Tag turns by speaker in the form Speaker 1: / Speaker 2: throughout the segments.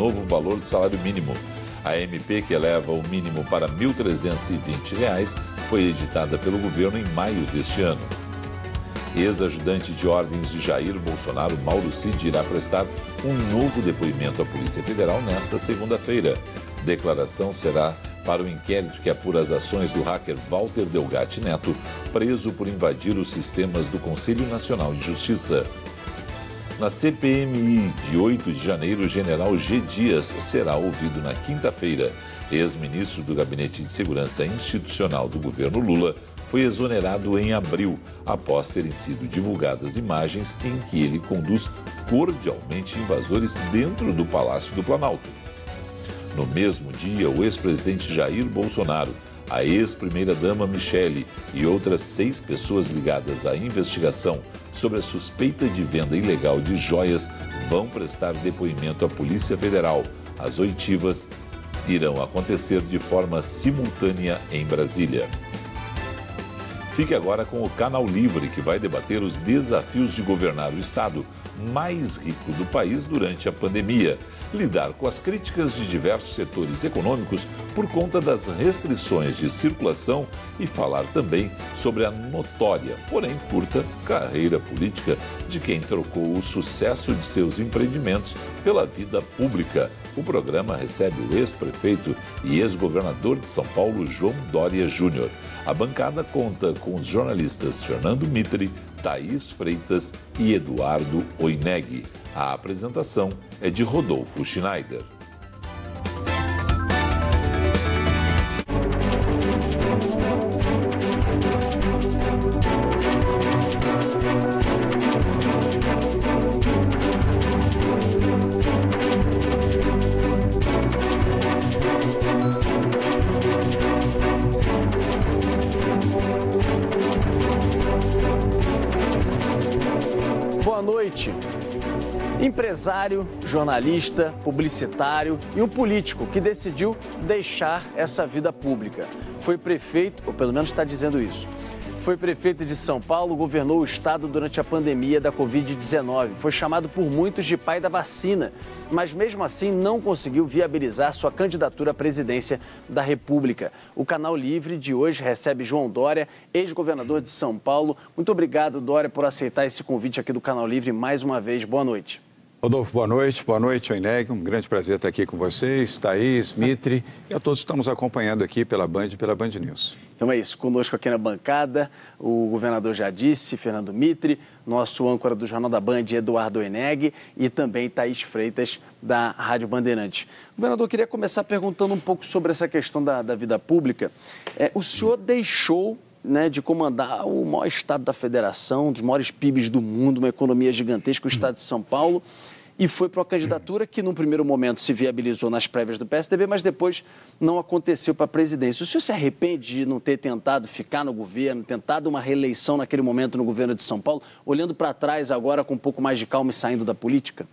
Speaker 1: novo valor do salário mínimo. A MP, que eleva o mínimo para R$ 1.320, foi editada pelo governo em maio deste ano. Ex-ajudante de ordens de Jair Bolsonaro, Mauro Cid, irá prestar um novo depoimento à Polícia Federal nesta segunda-feira. Declaração será para o inquérito que apura as ações do hacker Walter Delgatti Neto, preso por invadir os sistemas do Conselho Nacional de Justiça. Na CPMI de 8 de janeiro, o general G. Dias será ouvido na quinta-feira. Ex-ministro do Gabinete de Segurança Institucional do governo Lula foi exonerado em abril, após terem sido divulgadas imagens em que ele conduz cordialmente invasores dentro do Palácio do Planalto. No mesmo dia, o ex-presidente Jair Bolsonaro a ex-primeira-dama Michele e outras seis pessoas ligadas à investigação sobre a suspeita de venda ilegal de joias vão prestar depoimento à Polícia Federal. As oitivas irão acontecer de forma simultânea em Brasília. Fique agora com o Canal Livre, que vai debater os desafios de governar o Estado mais rico do país durante a pandemia, lidar com as críticas de diversos setores econômicos por conta das restrições de circulação e falar também sobre a notória, porém curta, carreira política de quem trocou o sucesso de seus empreendimentos pela vida pública. O programa recebe o ex-prefeito e ex-governador de São Paulo, João Dória Júnior. A bancada conta com os jornalistas Fernando Mitre, Thaís Freitas e Eduardo Oineg. A apresentação é de Rodolfo Schneider.
Speaker 2: empresário, jornalista, publicitário e um político que decidiu deixar essa vida pública. Foi prefeito, ou pelo menos está dizendo isso. Foi prefeito de São Paulo, governou o estado durante a pandemia da Covid-19. Foi chamado por muitos de pai da vacina, mas mesmo assim não conseguiu viabilizar sua candidatura à presidência da República. O Canal Livre de hoje recebe João Dória, ex-governador de São Paulo. Muito obrigado, Dória, por aceitar esse
Speaker 3: convite aqui do Canal Livre mais uma vez. Boa noite. Rodolfo, boa noite. Boa noite, Oineg. Um grande prazer estar aqui com vocês, Thaís, Mitri e a todos que estão nos acompanhando aqui pela Band e pela Band News. Então é isso. Conosco aqui na bancada, o governador já disse, Fernando Mitri,
Speaker 2: nosso âncora do Jornal da Band, Eduardo Oeneg, e também Thaís Freitas, da Rádio Bandeirantes. Governador, queria começar perguntando um pouco sobre essa questão da, da vida pública. É, o senhor deixou né, de comandar o maior estado da federação, um dos maiores PIBs do mundo, uma economia gigantesca, o estado de São Paulo e foi para a candidatura que, num primeiro momento, se viabilizou nas prévias do PSDB, mas depois não aconteceu para a presidência. O senhor se arrepende de não ter tentado ficar no governo, tentado uma reeleição naquele momento no governo de São Paulo, olhando
Speaker 3: para trás agora com um pouco mais de calma e saindo da política?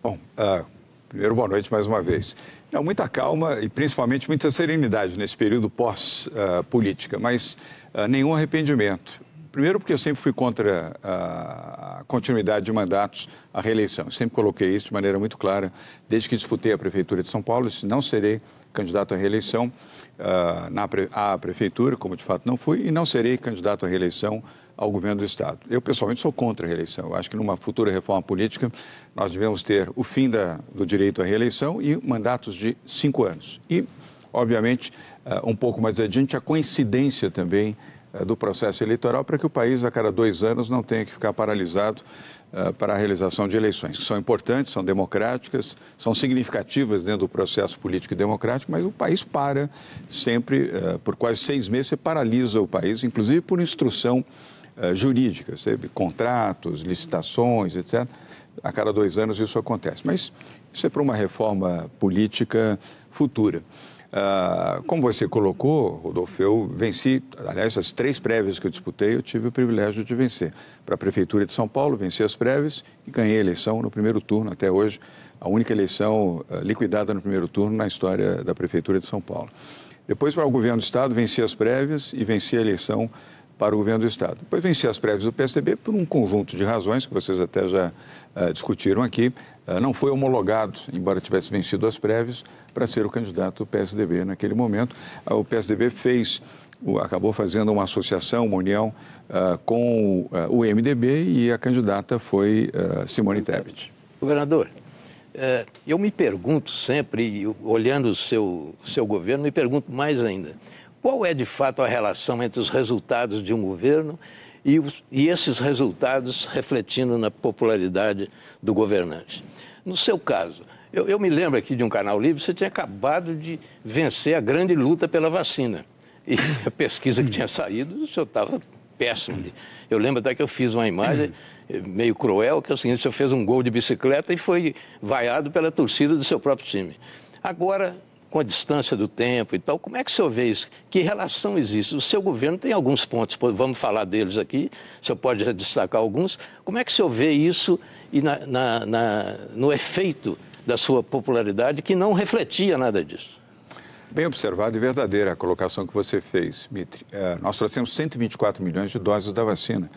Speaker 3: Bom, uh, primeiro, boa noite mais uma vez. Não, muita calma e principalmente muita serenidade nesse período pós-política, ah, uh, mas uh, nenhum arrependimento. Primeiro, porque eu sempre fui contra a continuidade de mandatos à reeleição. Eu sempre coloquei isso de maneira muito clara, desde que disputei a Prefeitura de São Paulo, se não serei candidato à reeleição uh, na, à Prefeitura, como de fato não fui, e não serei candidato à reeleição ao governo do Estado. Eu, pessoalmente, sou contra a reeleição. Eu acho que numa futura reforma política, nós devemos ter o fim da, do direito à reeleição e mandatos de cinco anos. E, obviamente, uh, um pouco mais adiante, a coincidência também eh, do processo eleitoral para que o país, a cada dois anos, não tenha que ficar paralisado eh, para a realização de eleições, que são importantes, são democráticas, são significativas dentro do processo político e democrático, mas o país para sempre, eh, por quase seis meses, você paralisa o país, inclusive por instrução jurídica, sabe? contratos, licitações, etc. A cada dois anos isso acontece. Mas isso é para uma reforma política futura. Ah, como você colocou, Rodolfo, eu venci, aliás, as três prévias que eu disputei, eu tive o privilégio de vencer. Para a Prefeitura de São Paulo, venci as prévias e ganhei a eleição no primeiro turno até hoje, a única eleição ah, liquidada no primeiro turno na história da Prefeitura de São Paulo. Depois, para o governo do Estado, venci as prévias e venci a eleição para o governo do Estado. Depois venci as prévias do PSDB por um conjunto de razões que vocês até já eh, discutiram aqui, eh, não foi homologado, embora tivesse vencido as prévias, para ser o candidato do PSDB naquele momento. Eh, o PSDB fez, acabou fazendo uma associação, uma união com o MDB e a candidata foi Simone Tebet. Governador, eu me pergunto
Speaker 4: sempre, olhando o seu, seu governo, me pergunto mais ainda. Qual é de fato a relação entre os resultados de um governo e, e esses resultados refletindo na popularidade do governante. No seu caso, eu, eu, me lembro aqui de um canal livre, você tinha acabado de vencer a grande luta pela vacina. E a pesquisa que tinha saído, o senhor estava péssimo. ali. Eu lembro até que eu fiz uma imagem eh, meio cruel, que é o seguinte, o senhor fez um gol de bicicleta e foi vaiado pela torcida do seu próprio time. Agora, com a distância do tempo e tal. Como é que o senhor vê isso? Que relação existe? O seu governo tem alguns pontos, vamos falar deles aqui, o senhor pode destacar alguns. Como é que o senhor vê isso e na, na, na, no efeito da sua popularidade, que não refletia nada disso?
Speaker 3: Bem observado e verdadeira a colocação que você fez, Mitri. É, nós trouxemos 124 milhões de doses da vacina.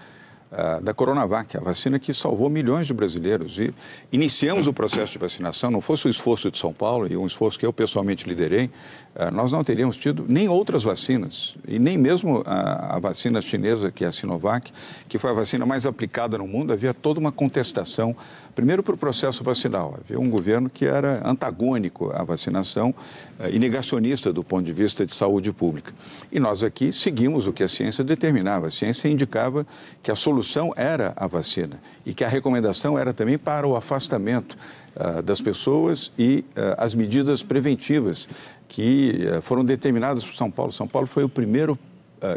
Speaker 3: Ah, da Coronavac, a vacina que salvou milhões de brasileiros. E iniciamos o processo de vacinação, não fosse o esforço de São Paulo, e um esforço que eu pessoalmente liderei, ah, nós não teríamos tido nem outras vacinas, e nem mesmo a, a, vacina chinesa, que é a Sinovac, que foi a vacina mais aplicada no mundo, havia toda uma contestação, primeiro para o processo vacinal. Havia um governo que era antagônico à vacinação ah, e negacionista do ponto de vista de saúde pública. E nós aqui seguimos o que a ciência determinava. A ciência indicava que a solução era a vacina e que a recomendação era também para o afastamento ah, das pessoas e ah, as medidas preventivas que ah, foram determinadas por São Paulo. São Paulo foi o primeiro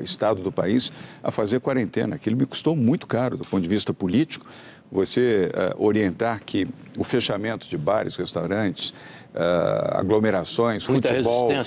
Speaker 3: estado do país a fazer quarentena. Aquilo me custou muito caro do ponto de vista político. Você orientar que o fechamento de bares, restaurantes, aglomerações, muita futebol, né?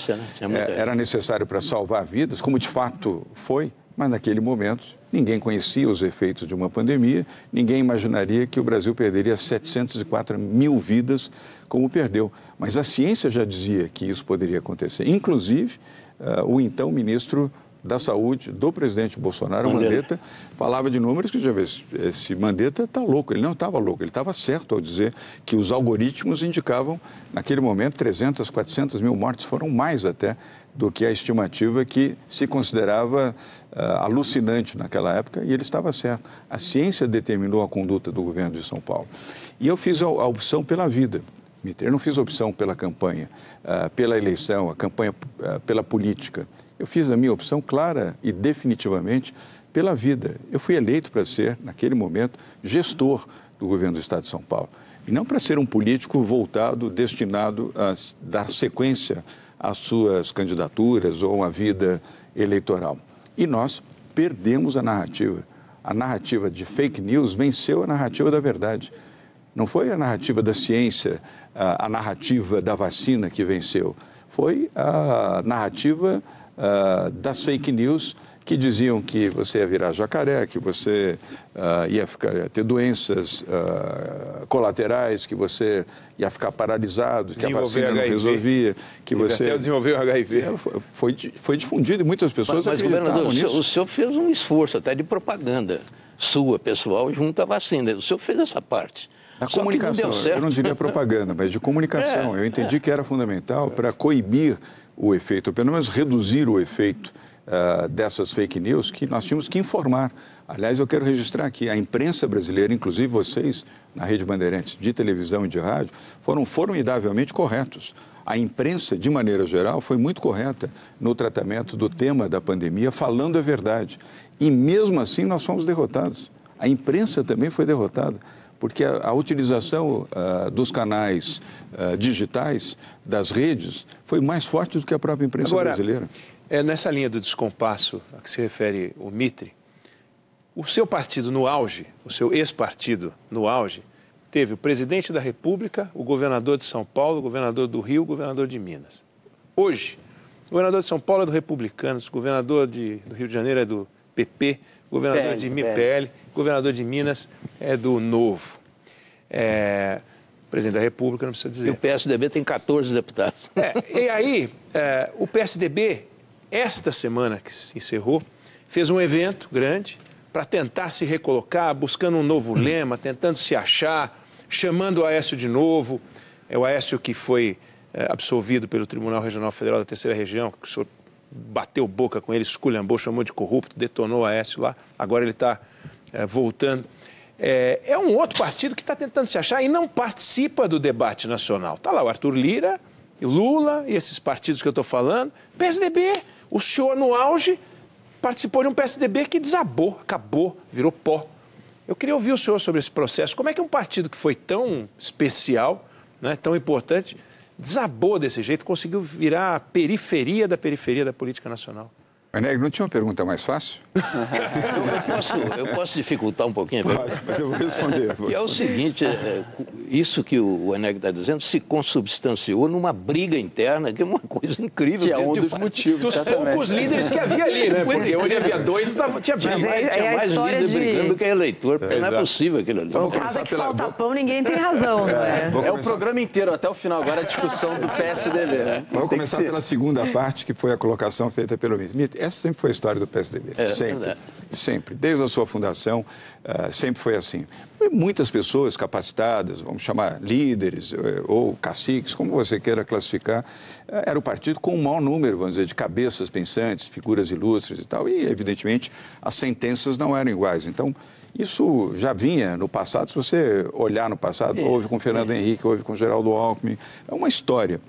Speaker 3: É, era necessário para salvar vidas, como de fato foi mas naquele momento ninguém conhecia os efeitos de uma pandemia, ninguém imaginaria que o Brasil perderia 704 mil vidas como perdeu. Mas a ciência já dizia que isso poderia acontecer. Inclusive, uh, o então ministro da Saúde do presidente Bolsonaro, Mandetta, Mandetta falava de números que já vê, esse Mandetta está louco. Ele não estava louco, ele estava certo ao dizer que os algoritmos indicavam, naquele momento, 300, 400 mil mortes, foram mais até, do que a estimativa que se considerava uh, alucinante naquela época, e ele estava certo. A ciência determinou a conduta do governo de São Paulo. E eu fiz a, a opção pela vida. Eu não fiz opção pela campanha, ah, pela eleição, a campanha ah, pela política. Eu fiz a minha opção clara e definitivamente pela vida. Eu fui eleito para ser, naquele momento, gestor do governo do Estado de São Paulo. E não para ser um político voltado, destinado a dar sequência as suas candidaturas ou a vida eleitoral. E nós perdemos a narrativa. A narrativa de fake news venceu a narrativa da verdade. Não foi a narrativa da ciência, a, narrativa da vacina que venceu. Foi a narrativa das fake news que diziam que você ia virar jacaré, que você uh, ia, ficar, ia, ter doenças uh, colaterais, que você ia ficar paralisado, que a vacina HIV. não resolvia, que Teve você... Até desenvolveu o HIV. É, foi, foi difundido e muitas pessoas mas, mas acreditavam nisso. O senhor, o
Speaker 4: senhor fez um esforço até de propaganda sua, pessoal, junto à vacina. O senhor fez essa parte. A Só comunicação, não eu não diria
Speaker 3: propaganda, mas de comunicação. É, eu entendi é. que era fundamental para coibir o efeito, ou pelo menos reduzir o efeito ah, dessas fake news que nós tínhamos que informar. Aliás, eu quero registrar aqui, a imprensa brasileira, inclusive vocês, na Rede Bandeirantes, de televisão e de rádio, foram formidavelmente corretos. A imprensa, de maneira geral, foi muito correta no tratamento do tema da pandemia, falando a verdade. E mesmo assim, nós fomos derrotados. A imprensa também foi derrotada porque a, a utilização uh, dos canais uh, digitais, das redes, foi mais forte do que a própria imprensa Agora, brasileira. É nessa linha do descompasso
Speaker 5: a que se refere o Mitre, o seu partido no auge, o seu ex-partido no auge, teve o presidente da República, o governador de São Paulo, o governador do Rio, o governador de Minas. Hoje, o governador de São Paulo é do Republicanos, o governador de, do Rio de Janeiro é do PP, o governador PL, de MIPL, o governador de Minas é do Novo. É, presidente da República, não precisa dizer. E o
Speaker 4: PSDB tem
Speaker 5: 14 deputados. É, e aí, é, o PSDB esta semana que se encerrou, fez um evento grande para tentar se recolocar, buscando um novo hum. lema, tentando se achar, chamando o Aécio de novo. É o Aécio que foi é, absolvido pelo Tribunal Regional Federal da Terceira Região, que o senhor bateu boca com ele, esculhambou, chamou de corrupto, detonou o Aécio lá. Agora ele está é, eh, voltando. É, é um outro partido que está tentando se achar e não participa do debate nacional. Está lá o Arthur Lira, Lula e esses partidos que eu estou falando, PSDB. O senhor, no auge, participou de um PSDB que desabou, acabou, virou pó. Eu queria ouvir o senhor sobre esse processo. Como é que um partido que foi tão especial, né, tão importante, desabou desse jeito, conseguiu virar a periferia da periferia da política nacional?
Speaker 3: Aneg, não tinha uma pergunta mais fácil? eu, posso, eu posso dificultar um pouquinho? Pode, mas eu vou
Speaker 4: responder. Que é o seguinte, é, isso que o Eneg está dizendo se consubstanciou numa briga interna, que é uma coisa incrível. Que é um dos motivos. Dos exatamente. poucos líderes que havia ali, né? Porque onde havia dois, tava, tinha briga. É, é tinha mais líder de... brigando do que eleitor. É, não é possível aquilo
Speaker 3: ali. Então, Cada é que pela... falta
Speaker 2: vou... pão, ninguém tem razão. É, né? é o programa inteiro, até o final agora, a discussão do PSDB. Né? Vamos começar pela
Speaker 3: segunda parte, que foi a colocação feita pelo Mito essa sempre foi a história do PSDB. É, é, sempre. É sempre. Desde a sua fundação, uh, sempre foi assim. Muitas pessoas capacitadas, vamos chamar líderes eh, ou caciques, como você queira classificar, eh, era o partido com o um maior número, vamos dizer, de cabeças pensantes, figuras ilustres e tal. E, evidentemente, as sentenças não eram iguais. Então, isso já vinha no passado. Se você olhar no passado, é, houve com Fernando é. Henrique, houve com Geraldo Alckmin. É uma história.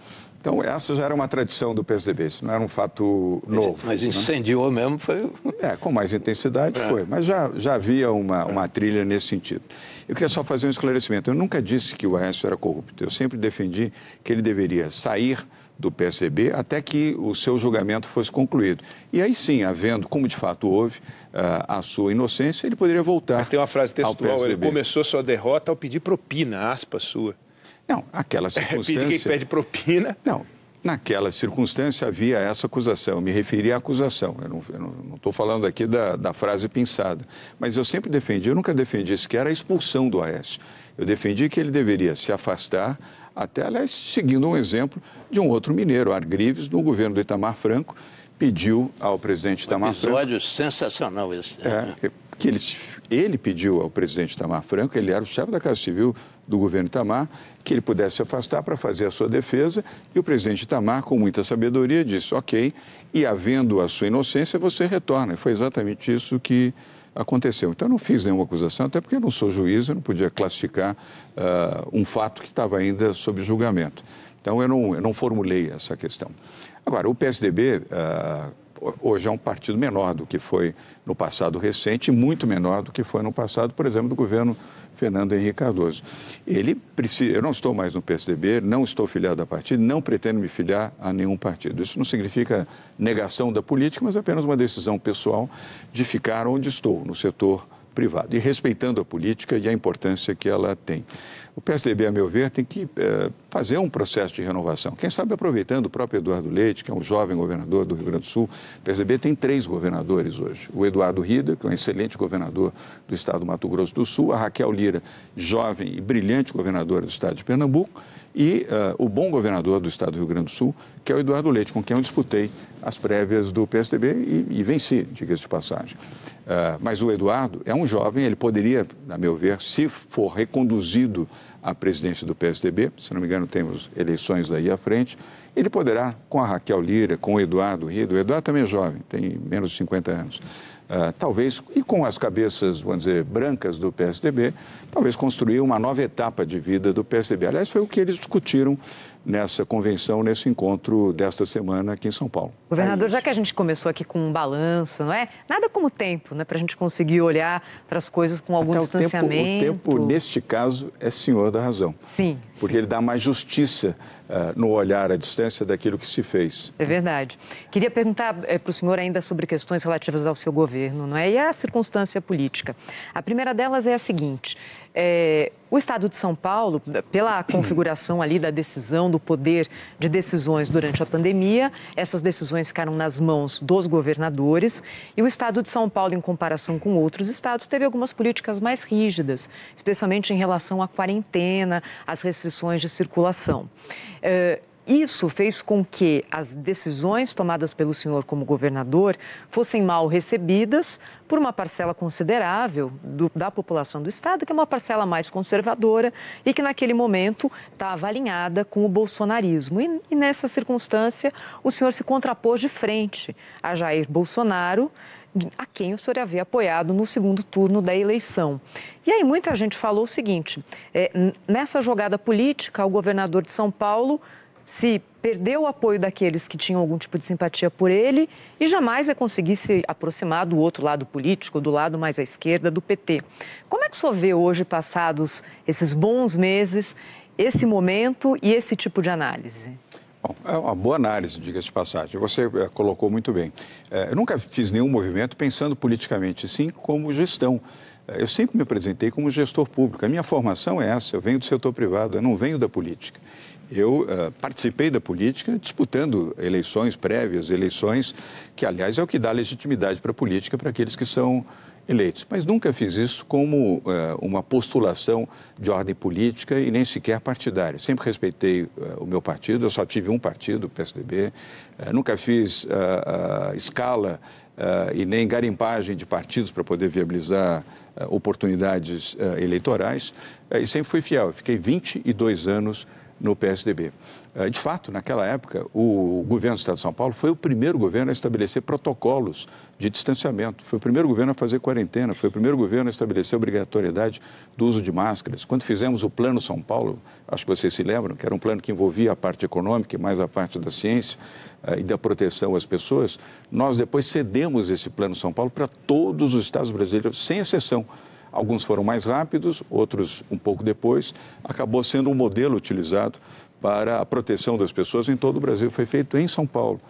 Speaker 3: Então, essa já era uma tradição do PSDB, isso não era um fato novo. Mas né? incendiou né? mesmo, foi. É, com mais intensidade é. foi, mas já, já havia uma, é. uma trilha nesse sentido. Eu queria só fazer um esclarecimento. Eu nunca disse que o Aécio era corrupto. Eu sempre defendi que ele deveria sair do PSDB até que o seu julgamento fosse concluído. E aí sim, havendo, como de fato houve, ah, a sua inocência, ele poderia voltar. Mas tem uma frase textual: ele começou
Speaker 5: sua derrota ao
Speaker 3: pedir propina, aspa sua. Não, aquela circunstância... É, pede quem pede propina. Não, naquela circunstância havia essa acusação. Eu me referi à acusação. Eu não estou falando aqui da, da frase pensada. Mas eu sempre defendi, eu nunca defendi sequer a expulsão do Aécio. Eu defendi que ele deveria se afastar, até, aliás, seguindo um exemplo de um outro mineiro, Argrives, no governo do Itamar Franco, pediu ao presidente Itamar um
Speaker 4: episódio Franco... sensacional esse.
Speaker 3: Né? É, que ele, ele pediu ao presidente Itamar Franco, ele era o chefe da Casa Civil do governo Itamar, que ele pudesse se afastar para fazer a sua defesa. E o presidente Itamar, com muita sabedoria, disse: ok, e havendo a sua inocência, você retorna. E foi exatamente isso que aconteceu. Então, eu não fiz nenhuma acusação, até porque eu não sou juiz, eu não podia classificar uh, um fato que estava ainda sob julgamento. Então, eu não, eu não formulei essa questão. Agora, o PSDB. Uh, ah, hoje é um partido menor do que foi no passado recente, muito menor do que foi no passado, por exemplo, do governo Fernando Henrique Cardoso. Ele precisa, eu não estou mais no PSDB, não estou filiado a partido, não pretendo me filiar a nenhum partido. Isso não significa negação da política, mas apenas uma decisão pessoal de ficar onde estou, no setor privado, e respeitando a política e a importância que ela tem. O PSDB, a meu ver, tem que é, fazer um processo de renovação. Quem sabe aproveitando o próprio Eduardo Leite, que é um jovem governador do Rio Grande do Sul. O PSDB tem três governadores hoje. O Eduardo Rida, que é um excelente governador do estado do Mato Grosso do Sul. A Raquel Lira, jovem e brilhante governadora do estado de Pernambuco. E uh, o bom governador do estado do Rio Grande do Sul, que é o Eduardo Leite, com quem eu disputei as prévias do PSDB e, e venci, diga-se de passagem. Ah, mas o Eduardo é um jovem, ele poderia, na meu ver, se for reconduzido à presidência do PSDB, se não me engano, temos eleições daí à frente, ele poderá, com a Raquel Lira, com o Eduardo Rido, o Eduardo também é jovem, tem menos de 50 anos, uh, talvez, e com as cabeças, vamos dizer, brancas do PSDB, talvez construir uma nova etapa de vida do PSDB. Aliás, foi o que eles discutiram nessa convenção, nesse encontro desta semana aqui em São Paulo.
Speaker 6: Governador, é já que a gente começou aqui com um balanço, não é? Nada como tempo, né? Para a gente conseguir olhar para as coisas com algum Até distanciamento. O tempo, o tempo,
Speaker 3: neste caso, é senhor da razão. Sim porque ele dá mais justiça uh, no olhar à distância daquilo que se fez.
Speaker 6: É verdade. Queria perguntar é, eh, para o senhor ainda sobre questões relativas ao seu governo, não é? E à circunstância política. A primeira delas é a seguinte: é, o Estado de São Paulo, pela configuração ali da decisão, do poder de decisões durante a pandemia, essas decisões ficaram nas mãos dos governadores e o Estado de São Paulo, em comparação com outros estados, teve algumas políticas mais rígidas, especialmente em relação à quarentena, às restrições restrições de circulação. É, isso fez com que as decisões tomadas pelo senhor como governador fossem mal recebidas por uma parcela considerável do, da população do Estado, que é uma parcela mais conservadora e que, naquele momento, estava alinhada com o bolsonarismo. E, e, nessa circunstância, o senhor se contrapôs de frente a Jair Bolsonaro, a quem o senhor havia apoiado no segundo turno da eleição. E aí muita gente falou o seguinte: é, nessa jogada política, o governador de São Paulo se perdeu o apoio daqueles que tinham algum tipo de simpatia por ele e jamais ia conseguir se aproximar do outro lado político, do lado mais à esquerda, do PT. Como é que o senhor vê hoje, passados esses bons meses, esse momento e esse tipo de análise?
Speaker 3: Bom, é uma boa análise, diga-se de passagem. Você é, colocou muito bem. É, eu nunca fiz nenhum movimento pensando politicamente, sim como gestão. É, eu sempre me apresentei como gestor público. A minha formação é essa, eu venho do setor privado, eu não venho da política. Eu participei da política disputando eleições prévias, eleições que, aliás, é o que dá legitimidade para a política para aqueles que são eleitos. Mas nunca fiz isso como eh, uma postulação de ordem política e nem sequer partidária. Sempre respeitei eh, o meu partido, eu só tive um partido, o PSDB. Eh, nunca fiz escala e nem garimpagem de partidos para poder viabilizar oportunidades eleitorais. e sempre fui fiel. Eu fiquei 22 anos no PSDB. Eh, de fato, naquela época, o governo do Estado de São Paulo foi o primeiro governo a estabelecer protocolos de distanciamento, foi o primeiro governo a fazer quarentena, foi o primeiro governo a estabelecer obrigatoriedade do uso de máscaras. Quando fizemos o Plano São Paulo, acho que vocês se lembram, que era um plano que envolvia a parte econômica e mais a parte da ciência eh, e da proteção às pessoas, nós depois cedemos esse Plano São Paulo para todos os estados brasileiros, sem exceção. Alguns foram mais rápidos, outros um pouco depois. Acabou sendo um modelo utilizado para a proteção das pessoas em todo o Brasil. Foi feito em São Paulo.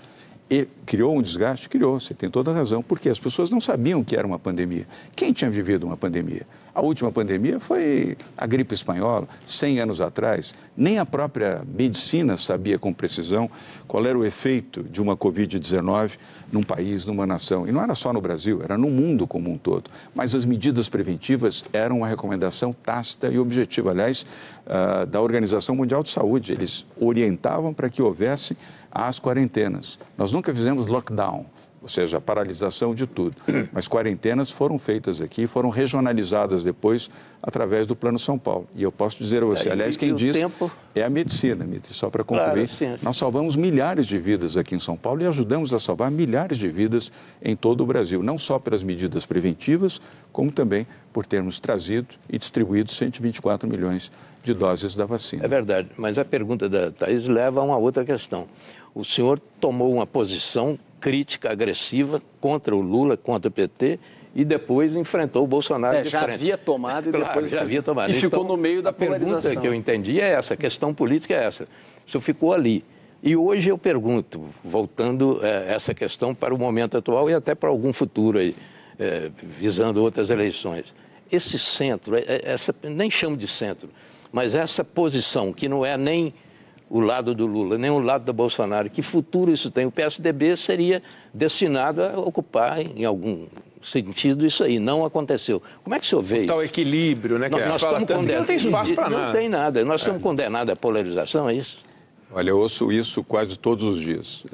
Speaker 3: E criou um desgaste? Criou, você tem toda a razão, porque as pessoas não sabiam que era uma pandemia. Quem tinha vivido uma pandemia? A última pandemia foi a gripe espanhola, 100 anos atrás. Nem a própria medicina sabia com precisão qual era o efeito de uma Covid-19 num país, numa nação. E não era só no Brasil, era no mundo como um todo. Mas as medidas preventivas eram uma recomendação tácita e objetiva, aliás, ah, da Organização Mundial de Saúde. Eles orientavam para que houvesse às quarentenas. Nós nunca fizemos lockdown, ou seja, paralisação de tudo. Mas quarentenas foram feitas aqui, foram regionalizadas depois através do Plano São Paulo. E eu posso dizer a você, é, aliás, quem diz tempo... é a medicina, Mitri, só para concluir. Claro, nós salvamos milhares de vidas aqui em São Paulo e ajudamos a salvar milhares de vidas em todo o Brasil, não só pelas medidas preventivas, como também por termos trazido e distribuído 124 milhões de doses da vacina. É verdade, mas a pergunta da Thais leva a uma
Speaker 4: outra questão. O senhor tomou uma posição crítica, agressiva contra o Lula, contra o PT e depois enfrentou o Bolsonaro é, de já frente. havia tomado e claro, depois já havia tomado. E então, ficou no meio da polarização. A pergunta que eu entendi é essa, a questão política é essa. Isso ficou ali. E hoje eu pergunto, voltando é, essa questão para o momento atual e até para algum futuro aí, é, visando outras eleições. Esse centro, é, é, essa, nem chamo de centro, mas essa posição, que não é nem o lado do Lula, nem o lado do Bolsonaro, que futuro isso tem? O PSDB seria destinado a ocupar, em algum sentido, isso aí. Não aconteceu. Como é que o senhor vê o isso? tal equilíbrio, né? Que nós, é, nós fala tanto, Não tem espaço para nada. Não tem nada. Nós é. estamos
Speaker 3: condenados à polarização, é isso? Olha, eu ouço isso quase todos os dias.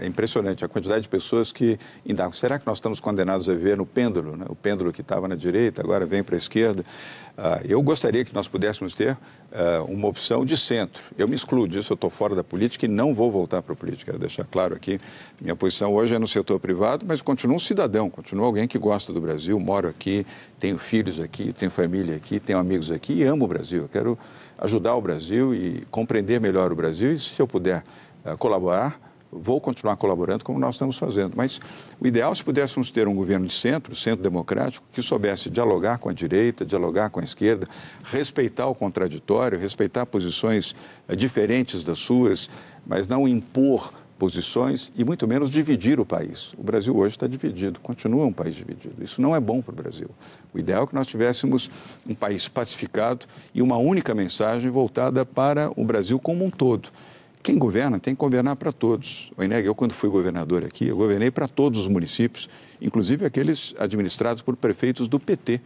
Speaker 3: É impressionante a quantidade de pessoas que indagam. Será que nós estamos condenados a viver no pêndulo? Né? O pêndulo que estava na direita agora vem para a esquerda. Uh, eu gostaria que nós pudéssemos ter uh, uma opção de centro. Eu me excluo disso, eu estou fora da política e não vou voltar para a política. Quero deixar claro aqui, minha posição hoje é no setor privado, mas continuo um cidadão, continuo alguém que gosta do Brasil, moro aqui, tenho filhos aqui, tenho família aqui, tenho amigos aqui e amo o Brasil. Eu quero ajudar o Brasil e compreender melhor o Brasil. E se eu puder eh, colaborar, vou continuar colaborando como nós estamos fazendo. Mas o ideal se pudéssemos ter um governo de centro, centro democrático, que soubesse dialogar com a direita, dialogar com a esquerda, respeitar o contraditório, respeitar posições eh, diferentes das suas, mas não impor posições e muito menos dividir o país. O Brasil hoje está dividido, continua um país dividido. Isso não é bom para o Brasil. O ideal é que nós tivéssemos um país pacificado e uma única mensagem voltada para o Brasil como um todo. Quem governa tem que governar para todos. O Ineg, eu quando fui governador aqui, eu governei para todos os municípios, inclusive aqueles administrados por prefeitos do PT.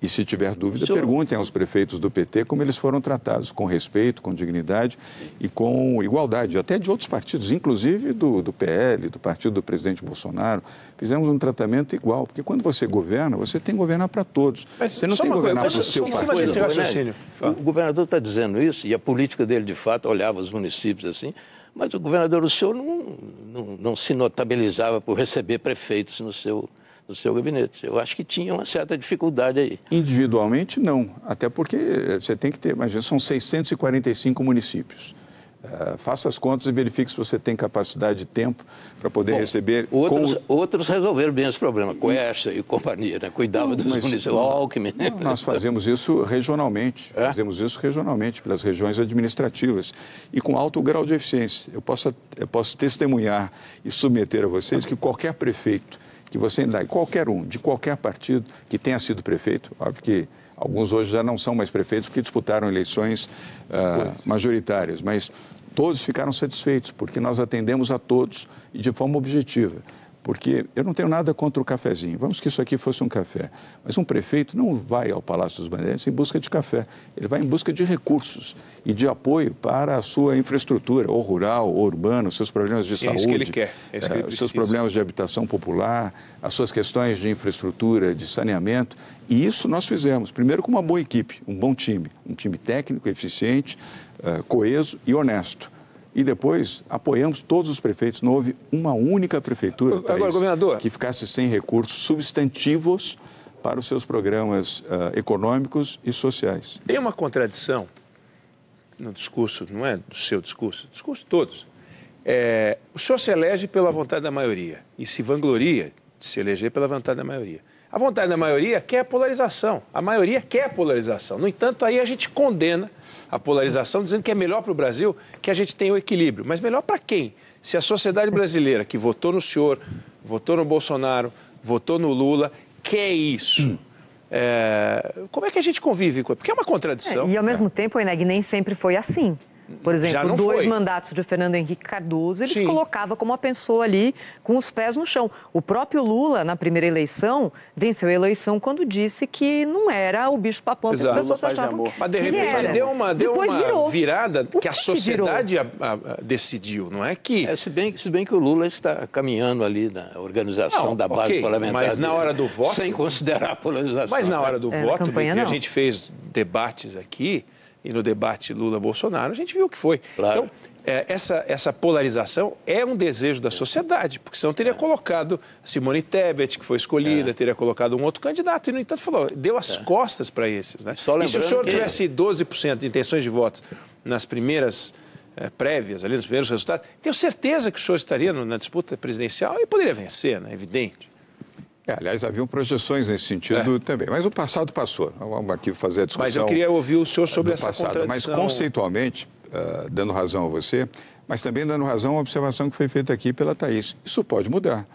Speaker 3: E se tiver dúvida, Senhor... perguntem aos prefeitos do PT como eles foram tratados, com respeito, com dignidade e com igualdade, até de outros partidos, inclusive do, do PL, do partido do presidente Bolsonaro. Fizemos um tratamento igual, porque quando você governa, você tem que governar para todos. Mas você não tem que governar para é o seu partido. Raciocínio.
Speaker 4: O governador está dizendo isso e a política dele, de fato, olhava os municípios assim. Mas o governador, o senhor não, não, não se notabilizava por receber prefeitos no
Speaker 3: seu do seu gabinete. Eu acho que tinha uma certa dificuldade aí. Individualmente, não. Até porque eh, você tem que ter, imagina, são 645 municípios. Uh, faça as contas e verifique se você tem capacidade de tempo para poder Bom, receber. Outros, com...
Speaker 4: outros resolveram bem esse problema, Coerça e companhia, né? cuidava não, dos municípios, Alckmin.
Speaker 3: Não, nós fazemos isso regionalmente, é? fazemos isso regionalmente, pelas regiões administrativas e com alto grau de eficiência. Eu posso, eu posso testemunhar e submeter a vocês que qualquer prefeito que você e qualquer um, de qualquer partido que tenha sido prefeito, óbvio que alguns hoje já não são mais prefeitos porque disputaram eleições uh, majoritárias, mas todos ficaram satisfeitos, porque nós atendemos a todos e de forma objetiva porque eu não tenho nada contra o cafezinho. Vamos que isso aqui fosse um café. Mas um prefeito não vai ao Palácio dos Bandeirantes em busca de café. Ele vai em busca de recursos e de apoio para a sua infraestrutura, ou rural, ou urbano, seus problemas de saúde. É isso que ele quer. É isso que ele os eh, seus problemas de habitação popular, as suas questões de infraestrutura, de saneamento. E isso nós fizemos, primeiro com uma boa equipe, um bom time, um time técnico, eficiente, eh, coeso e honesto. E depois apoiamos todos os prefeitos. Não houve uma única prefeitura Agora, governador. que ficasse sem recursos substantivos para os seus programas uh, econômicos e sociais.
Speaker 5: Tem uma contradição
Speaker 3: no discurso, não é do seu discurso,
Speaker 5: discurso de todos. É, o senhor se elege pela vontade da maioria e se vangloria de se eleger pela vontade da maioria. A vontade da maioria quer a polarização, a maioria quer a polarização. No entanto, aí a gente condena a polarização, dizendo que é melhor para o Brasil que a gente tenha o equilíbrio. Mas melhor para quem? Se a sociedade brasileira, que votou no senhor, votou no Bolsonaro, votou no Lula, quer é isso. Hum. É, como é que a gente convive com Porque é uma contradição. É, e ao né? mesmo
Speaker 6: tempo, Eneg, nem sempre foi assim. Por exemplo, dois foi. mandatos de Fernando Henrique Cardoso, ele Sim. se colocava como uma pessoa ali com os pés no chão. O próprio Lula, na primeira eleição, venceu a eleição quando disse que não era o bicho-papão que as pessoas achavam. Mas de
Speaker 5: repente deu uma, deu uma virou.
Speaker 4: virada que, que, a é sociedade a, a, a, decidiu, não é que. É, se, bem, se bem que o Lula está caminhando ali na organização não, da base okay, parlamentar. Mas na hora do voto. Sem considerar a polarização. Mas na hora do é, voto, campanha, a gente fez
Speaker 5: debates aqui e no debate Lula-Bolsonaro, a gente viu o que foi. Claro. Então, é, essa, essa polarização é um desejo da sociedade, porque senão teria é. colocado Simone Tebet, que foi escolhida, é. teria colocado um outro candidato, e, no entanto, falou, deu as é. costas para esses. Né? E se o senhor que... tivesse 12% de intenções de voto nas primeiras é, prévias, ali nos primeiros resultados, tenho certeza que o senhor estaria na disputa presidencial e poderia vencer, né? evidente.
Speaker 3: É, aliás, haviam projeções nesse sentido é. também. Mas o passado passou. Vamos aqui fazer a discussão. Mas eu queria ouvir o senhor sobre essa passado. Mas conceitualmente, uh, dando razão a você, mas também dando razão à observação que foi feita aqui pela Thaís. Isso pode mudar.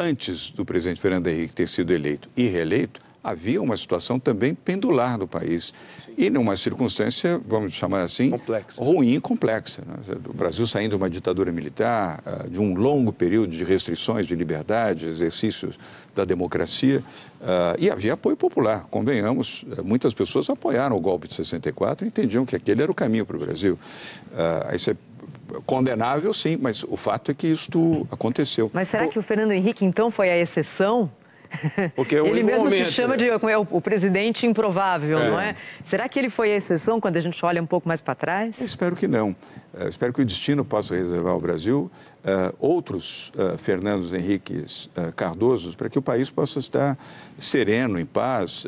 Speaker 3: Antes do presidente Fernando Henrique ter sido eleito e reeleito, havia uma situação também pendular do país. Sim. E numa circunstância, vamos chamar assim, complexa. ruim e complexa. Né? O Brasil saindo de uma ditadura militar, ah, de um longo período de restrições de liberdade, exercícios da democracia, ah, e havia apoio popular. Convenhamos, eh, muitas pessoas apoiaram o golpe de 64 e entendiam que aquele era o caminho para o Brasil. Aí ah, você é condenável, sim, mas o fato é que isto aconteceu. Mas
Speaker 6: será que o Fernando Henrique, então, foi a exceção? Porque é ele mesmo momento, se chama né? de é, o presidente improvável, é. não é? Será que ele foi a exceção quando a gente olha um pouco mais para trás? Eu espero que não. É, eu espero que o destino
Speaker 3: possa reservar ao Brasil uh, outros uh, Fernandos Henriques uh, Cardosos para que o país possa estar sereno, em paz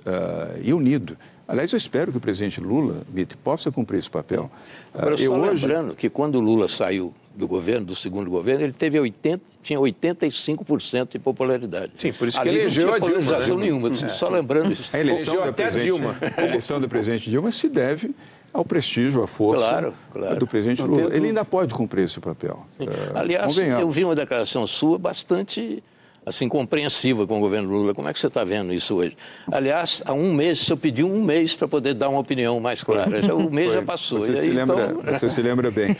Speaker 3: e unido Aliás, eu espero que o presidente Lula, Bito, possa cumprir esse papel. Agora, eu ah, só hoje... lembrando
Speaker 4: que quando Lula saiu do governo, do segundo governo, ele teve 80, tinha 85% de popularidade.
Speaker 3: Sim, por isso Ali que ele elegeu a Dilma. Né? nenhuma, é. só lembrando isso. A eleição, da presidente, Dilma. a eleição do presidente Dilma se deve ao prestígio, à força claro, claro. do presidente Lula. Ele ainda pode cumprir esse papel. É, Aliás, eu
Speaker 4: vi uma declaração sua bastante assim, compreensiva com o governo Lula. Como é que você está vendo isso hoje? Aliás, há um mês, eu pedi um mês para poder dar uma opinião mais clara. Já, o mês Foi. já passou. Você, aí, se lembra, então... Né? você se lembra bem.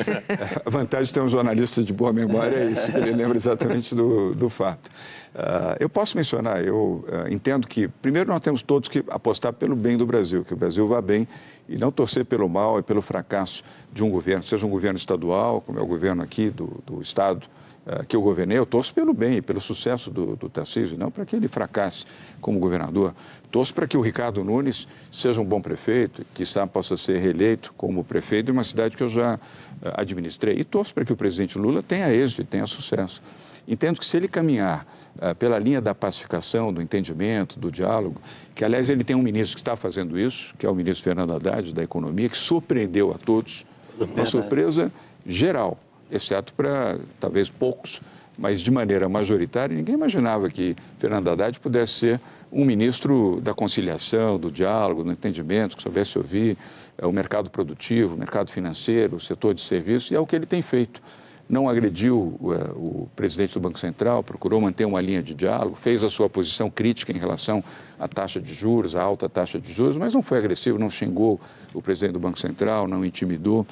Speaker 3: A vantagem de ter um jornalista de boa memória é isso, que ele lembra exatamente do, do fato. Uh, eu posso mencionar, eu uh, entendo que, primeiro, nós temos todos que apostar pelo bem do Brasil, que o Brasil vá bem e não torcer pelo mal e pelo fracasso de um governo, seja um governo estadual, como é o governo aqui do, do Estado, eh, que eu governei, eu torço pelo bem e pelo sucesso do, do Tarcísio, não para que ele fracasse como governador. Torço para que o Ricardo Nunes seja um bom prefeito, que está possa ser reeleito como prefeito de uma cidade que eu já eh, administrei. E torço para que o presidente Lula tenha êxito e tenha sucesso. Entendo que se ele caminhar eh, pela linha da pacificação, do entendimento, do diálogo, que aliás ele tem um ministro que está fazendo isso, que é o ministro Fernando Haddad, da Economia, que surpreendeu a todos, uma surpresa geral exceto para talvez poucos, mas de maneira majoritária, ninguém imaginava que Fernando Haddad pudesse ser um ministro da conciliação, do diálogo, do entendimento, que soubesse ouvir é, o mercado produtivo, o mercado financeiro, o setor de serviços e é o que ele tem feito. Não agrediu é, o presidente do Banco Central, procurou manter uma linha de diálogo, fez a sua posição crítica em relação à taxa de juros, à alta taxa de juros, mas não foi agressivo, não xingou o presidente do Banco Central, não intimidou.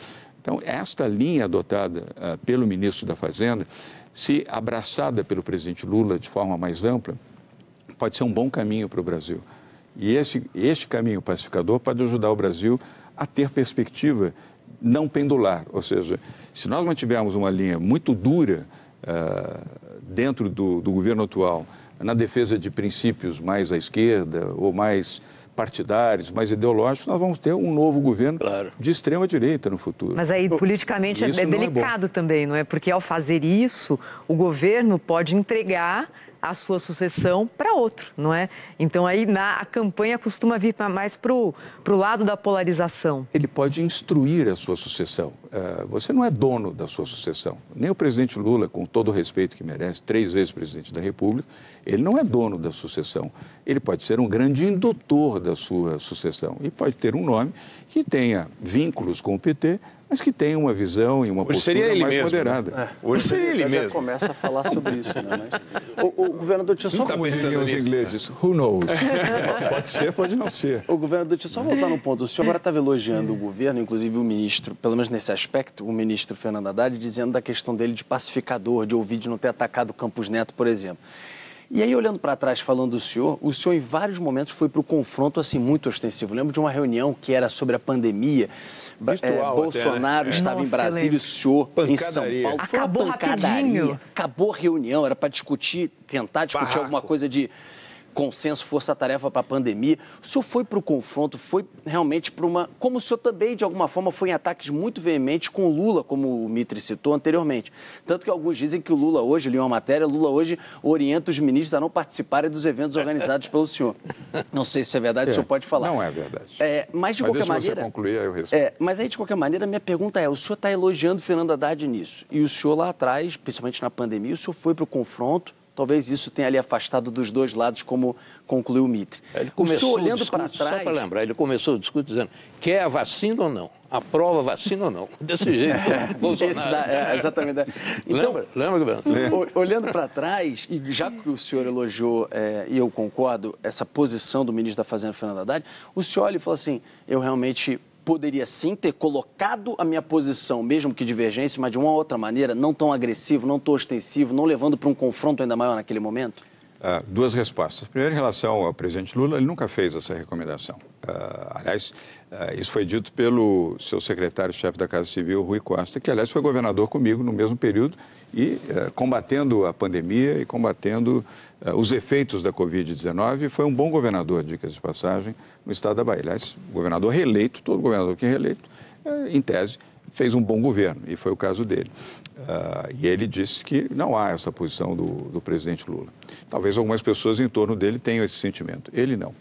Speaker 3: Então, esta linha adotada uh, pelo ministro da Fazenda, se abraçada pelo presidente Lula de forma mais ampla, pode ser um bom caminho para o Brasil. E esse, este caminho pacificador pode ajudar o Brasil a ter perspectiva não pendular. Ou seja, se nós mantivermos uma linha muito dura uh, dentro do, do governo atual, na defesa de princípios mais à esquerda ou mais partidários, mais ideológicos, nós vamos ter um novo governo claro. de extrema direita no futuro. Mas aí
Speaker 6: politicamente é, é delicado é também, não é? Porque ao fazer isso, o governo pode entregar a sua sucessão para outro, não é? Então aí na, a campanha costuma vir mais para o lado da polarização.
Speaker 3: Ele pode instruir a sua sucessão. Uh, você não é dono da sua sucessão. Nem o presidente Lula, com todo o respeito que merece, três vezes presidente da República, ele não é dono da sucessão. Ele pode ser um grande indutor da sua sucessão e pode ter um nome que tenha vínculos com o PT, mas que tem uma visão e uma Hoje postura mais mesmo, né? moderada. Né? Hoje seria ele já mesmo. Já começa a falar sobre
Speaker 2: isso, né? Mas, o, o, governador, tinha só... Como diriam os ingleses, né? who knows? pode ser, pode não ser. O governador, tinha só voltar no ponto. O senhor agora estava elogiando o governo, inclusive o ministro, pelo menos nesse aspecto, o ministro Fernando Haddad, dizendo da questão dele de pacificador, de ouvir de não ter atacado o Campos Neto, por exemplo. E aí, olhando para trás, falando do senhor, o senhor em vários momentos foi para o confronto assim muito ostensivo. lembro de uma reunião que era sobre a pandemia. É, Virtual, é, Bolsonaro até, né? estava Nossa, em Brasília, o senhor em São Paulo. Acabou foi pancadaria. Rapidinho. Acabou a reunião, era para discutir, tentar discutir Barraco. alguma coisa de consenso, força-tarefa para a pandemia. O senhor foi para o confronto, foi realmente para uma. Como o senhor também, de alguma forma, foi em ataques muito veementes com o Lula, como o Mitre citou anteriormente. Tanto que alguns dizem que o Lula hoje, li é uma matéria, Lula hoje orienta os ministros a não participarem dos eventos organizados pelo senhor. Não sei se é verdade, é, o senhor é, pode falar. Não é verdade. É, mas de mas qualquer maneira. Você concluir, aí eu respondo. É, mas aí, de qualquer maneira, minha pergunta é: o senhor está elogiando Fernando Haddad nisso. E o senhor lá atrás, principalmente na pandemia, o senhor foi para o confronto Talvez isso tenha ali afastado dos dois lados, como concluiu o Mitre. É, ele começou o senhor, olhando para trás. Só para
Speaker 4: lembrar, ele começou o discurso dizendo: quer a vacina ou não? Aprova a vacina ou não? Desse jeito. É, Bolsonaro. Da, é, exatamente. Né? Então, lembra, lembra, lembra? Olhando para trás, e já que o senhor elogiou,
Speaker 2: é, e eu concordo, essa posição do ministro da Fazenda, Fernando Haddad, o senhor olha e fala assim: eu realmente poderia sim ter colocado a minha posição, mesmo que divergência, mas de uma outra maneira, não tão agressivo, não tão ostensivo, não levando para um confronto ainda maior naquele momento?
Speaker 3: Uh, duas respostas. Primeiro, em relação ao presidente Lula, ele nunca fez essa recomendação. Uh, aliás, uh, isso foi dito pelo seu secretário-chefe da Casa Civil, Rui Costa, que, aliás, foi governador comigo no mesmo período e combatendo a pandemia e combatendo eh, os efeitos da Covid-19 foi um bom governador, dicas de passagem, no estado da Bahia. Aliás, governador reeleito, todo governador que é reeleito, eh, em tese, fez um bom governo, e foi o caso dele. Eh, e ele disse que não há essa posição do, do, presidente Lula. Talvez algumas pessoas em torno dele tenham esse sentimento, ele não.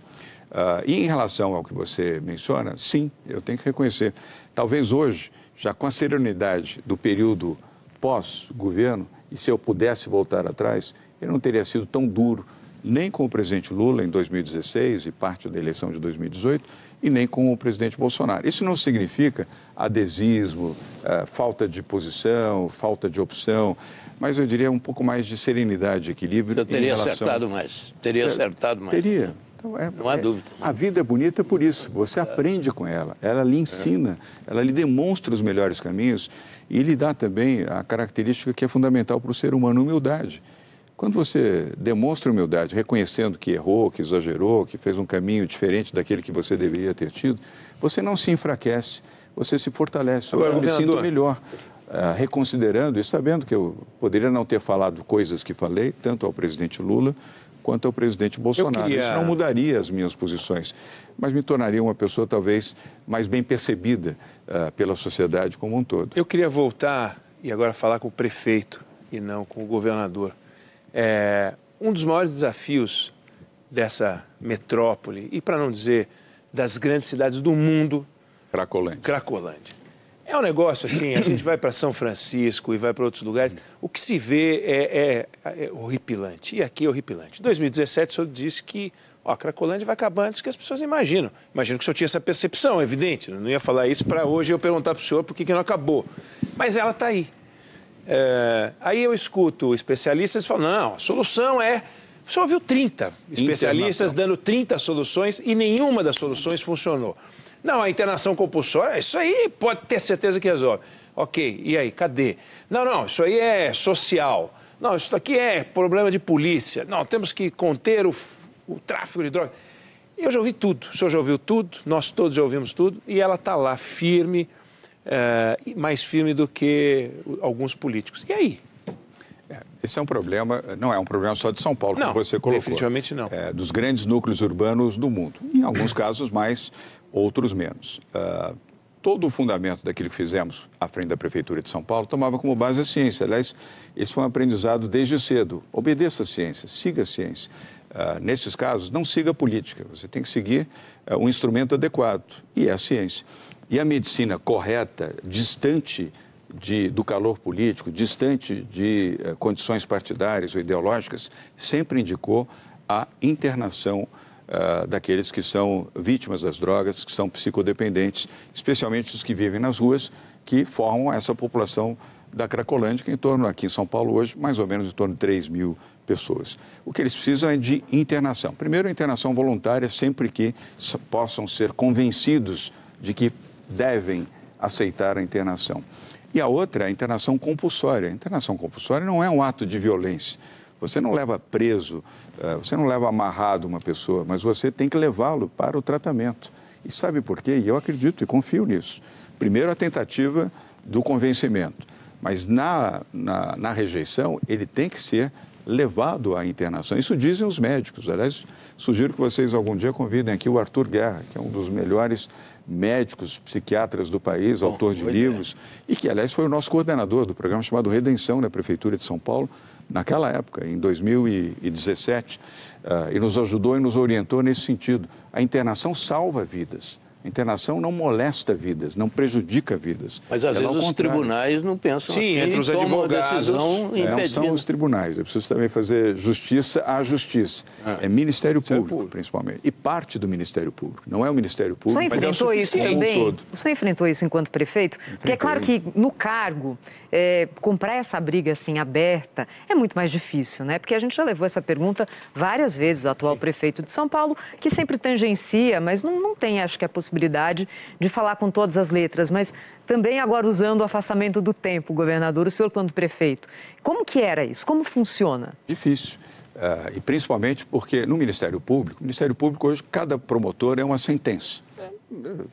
Speaker 3: e em relação ao que você menciona, sim, eu tenho que reconhecer. Talvez hoje, já com a serenidade do período pós-governo, e se eu pudesse voltar atrás, ele não teria sido tão duro nem com o presidente Lula em 2016 e parte da eleição de 2018, e nem com o presidente Bolsonaro. Isso não significa adesismo, eh, falta de posição, falta de opção, mas eu diria um pouco mais de serenidade, equilíbrio. Eu teria relação... acertado
Speaker 4: mais. Teria é, acertado mais. Teria. Então, é, não há é, dúvida.
Speaker 3: A vida é bonita por isso. Você é. aprende com ela, ela lhe ensina, ela lhe demonstra os melhores caminhos e lhe dá também a característica que é fundamental para o ser humano, humildade. Quando você demonstra humildade, reconhecendo que errou, que exagerou, que fez um caminho diferente daquele que você deveria ter tido, você não se enfraquece, você se fortalece. Agora, eu me sinto melhor. Uh, reconsiderando e sabendo que eu poderia não ter falado coisas que falei, tanto ao presidente Lula quanto ao presidente Bolsonaro. Queria... Isso não mudaria as minhas posições, mas me tornaria uma pessoa talvez mais bem percebida uh, pela sociedade como um todo.
Speaker 5: Eu queria voltar e agora falar com o prefeito e não com o governador. É, um dos maiores desafios dessa metrópole, e para não dizer das grandes cidades do mundo, Cracolândia. Cracolândia. É um negócio assim, a gente vai para São Francisco e vai para outros lugares, o que se vê é, é, é, horripilante. E aqui é horripilante. Em 2017, o senhor disse que ó, a Cracolândia vai acabar antes que as pessoas imaginam. Imagino que o senhor tinha essa percepção, é evidente. Eu não ia falar isso para hoje eu perguntar para o senhor por que não acabou. Mas ela está aí. É, aí eu escuto especialistas falando, não, a solução é... O senhor ouviu 30 especialistas dando 30 soluções e nenhuma das soluções funcionou. Não, a internação compulsória, isso aí pode ter certeza que resolve. Ok, e aí, cadê? Não, não, isso aí é social. Não, isso daqui é problema de polícia. Não, temos que conter o, o tráfico de drogas. Eu já ouvi tudo, o senhor já ouviu tudo, nós todos já ouvimos tudo, e ela está lá firme, é, mais firme do que alguns
Speaker 3: políticos. E aí? É, esse é um problema, não é um problema só de São Paulo, não, como você colocou. Definitivamente não. É, dos grandes núcleos urbanos do mundo. Em alguns casos mais, outros menos. Uh, todo o fundamento daquilo que fizemos à frente da Prefeitura de São Paulo tomava como base a ciência. Aliás, esse foi um aprendizado desde cedo. Obedeça a ciência, siga a ciência. Uh, nesses casos, não siga a política. Você tem que seguir uh, um instrumento adequado, e é a ciência. E a medicina correta, distante de, do calor político, distante de eh, condições partidárias ou ideológicas, sempre indicou a internação ah, daqueles que são vítimas das drogas, que são psicodependentes, especialmente os que vivem nas ruas, que formam essa população da Cracolândia, que é em torno, aqui em São Paulo hoje, mais ou menos em torno de 3 mil pessoas. O que eles precisam é de internação. Primeiro, internação voluntária, sempre que possam ser convencidos de que devem aceitar a internação. E a outra é a internação compulsória. A internação compulsória não é um ato de violência. Você não leva preso, eh, você não leva amarrado uma pessoa, mas você tem que levá-lo para o tratamento. E sabe por quê? E eu acredito e confio nisso. Primeiro, a tentativa do convencimento. Mas na, na, na rejeição, ele tem que ser levado à internação. Isso dizem os médicos. Aliás, sugiro que vocês algum dia convidem aqui o Arthur Guerra, que é um dos melhores médicos, psiquiatras do país, autor de é. livros, e que, aliás, foi o nosso coordenador do programa chamado Redenção na Prefeitura de São Paulo, naquela época, em 2017, uh, ah, e nos ajudou e nos orientou nesse sentido. A internação salva vidas. A internação não molesta vidas, não prejudica vidas. Mas às vezes os tribunais
Speaker 4: não pensam Sim, assim. Sim, entre os advogados. É, não são
Speaker 3: os tribunais. Eu preciso também fazer justiça à justiça. Ah. É, é Ministério, Público, Público, principalmente. E parte do Ministério Público. Não é o Ministério Público, mas é o isso também. Todo.
Speaker 6: O senhor enfrentou isso enquanto prefeito? Enfrentei. Porque é claro que no cargo, é, comprar essa briga assim aberta é muito mais difícil, né? Porque a gente já levou essa pergunta várias vezes ao atual Sim. prefeito de São Paulo, que sempre tangencia, mas não, não tem, acho que, a possibilidade possibilidade de falar com todas as letras, mas também agora usando o afastamento do tempo, governador, o senhor quando prefeito. Como que era isso? Como funciona?
Speaker 3: Difícil. Uh, e principalmente porque no Ministério Público, o Ministério Público hoje, cada promotor é uma sentença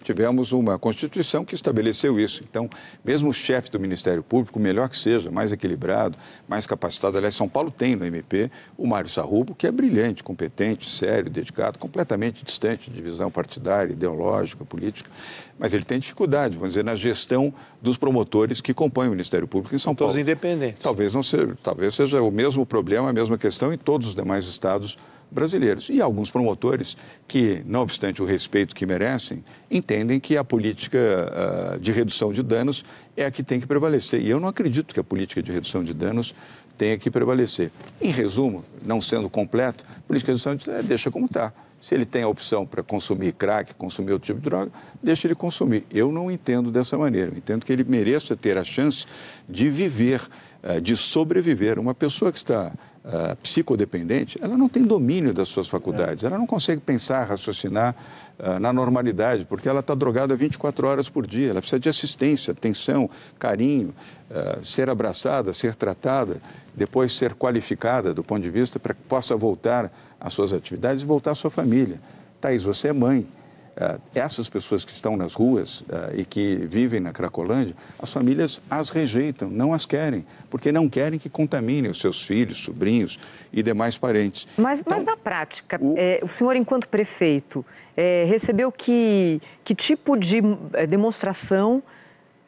Speaker 3: tivemos uma Constituição que estabeleceu isso. Então, mesmo o chefe do Ministério Público, melhor que seja, mais equilibrado, mais capacitado, aliás, São Paulo tem no MP o Mário Sarrubo, que é brilhante, competente, sério, dedicado, completamente distante de visão partidária, ideológica, política, mas ele tem dificuldade, vamos dizer, na gestão dos promotores que compõem o Ministério Público em São todos Paulo. Todos independentes. Talvez não seja, talvez seja o mesmo problema, a mesma questão em todos os demais estados brasileiros. E alguns promotores que, não obstante o respeito que merecem, entendem que a política uh, de redução de danos é a que tem que prevalecer. E eu não acredito que a política de redução de danos tenha que prevalecer. Em resumo, não sendo completo, a política de redução de danos eh, deixa como está. Se ele tem a opção para consumir crack, consumir outro tipo de droga, deixa ele consumir. Eu não entendo dessa maneira. Eu entendo que ele mereça ter a chance de viver, eh, de sobreviver. Uma pessoa que está uh, psicodependente, ela não tem domínio das suas faculdades, é. ela não consegue pensar, raciocinar uh, na normalidade, porque ela está drogada 24 horas por dia, ela precisa de assistência, atenção, carinho, uh, ser abraçada, ser tratada, depois ser qualificada do ponto de vista para que possa voltar às suas atividades e voltar à sua família. Thaís, você é mãe. Eh, essas pessoas que estão nas ruas eh, e que vivem na Cracolândia, as famílias as rejeitam, não as querem, porque não querem que contaminem os seus filhos, sobrinhos e demais parentes.
Speaker 6: Mas, então, mas na prática, o... É, o senhor, enquanto prefeito, é, recebeu que, que tipo de demonstração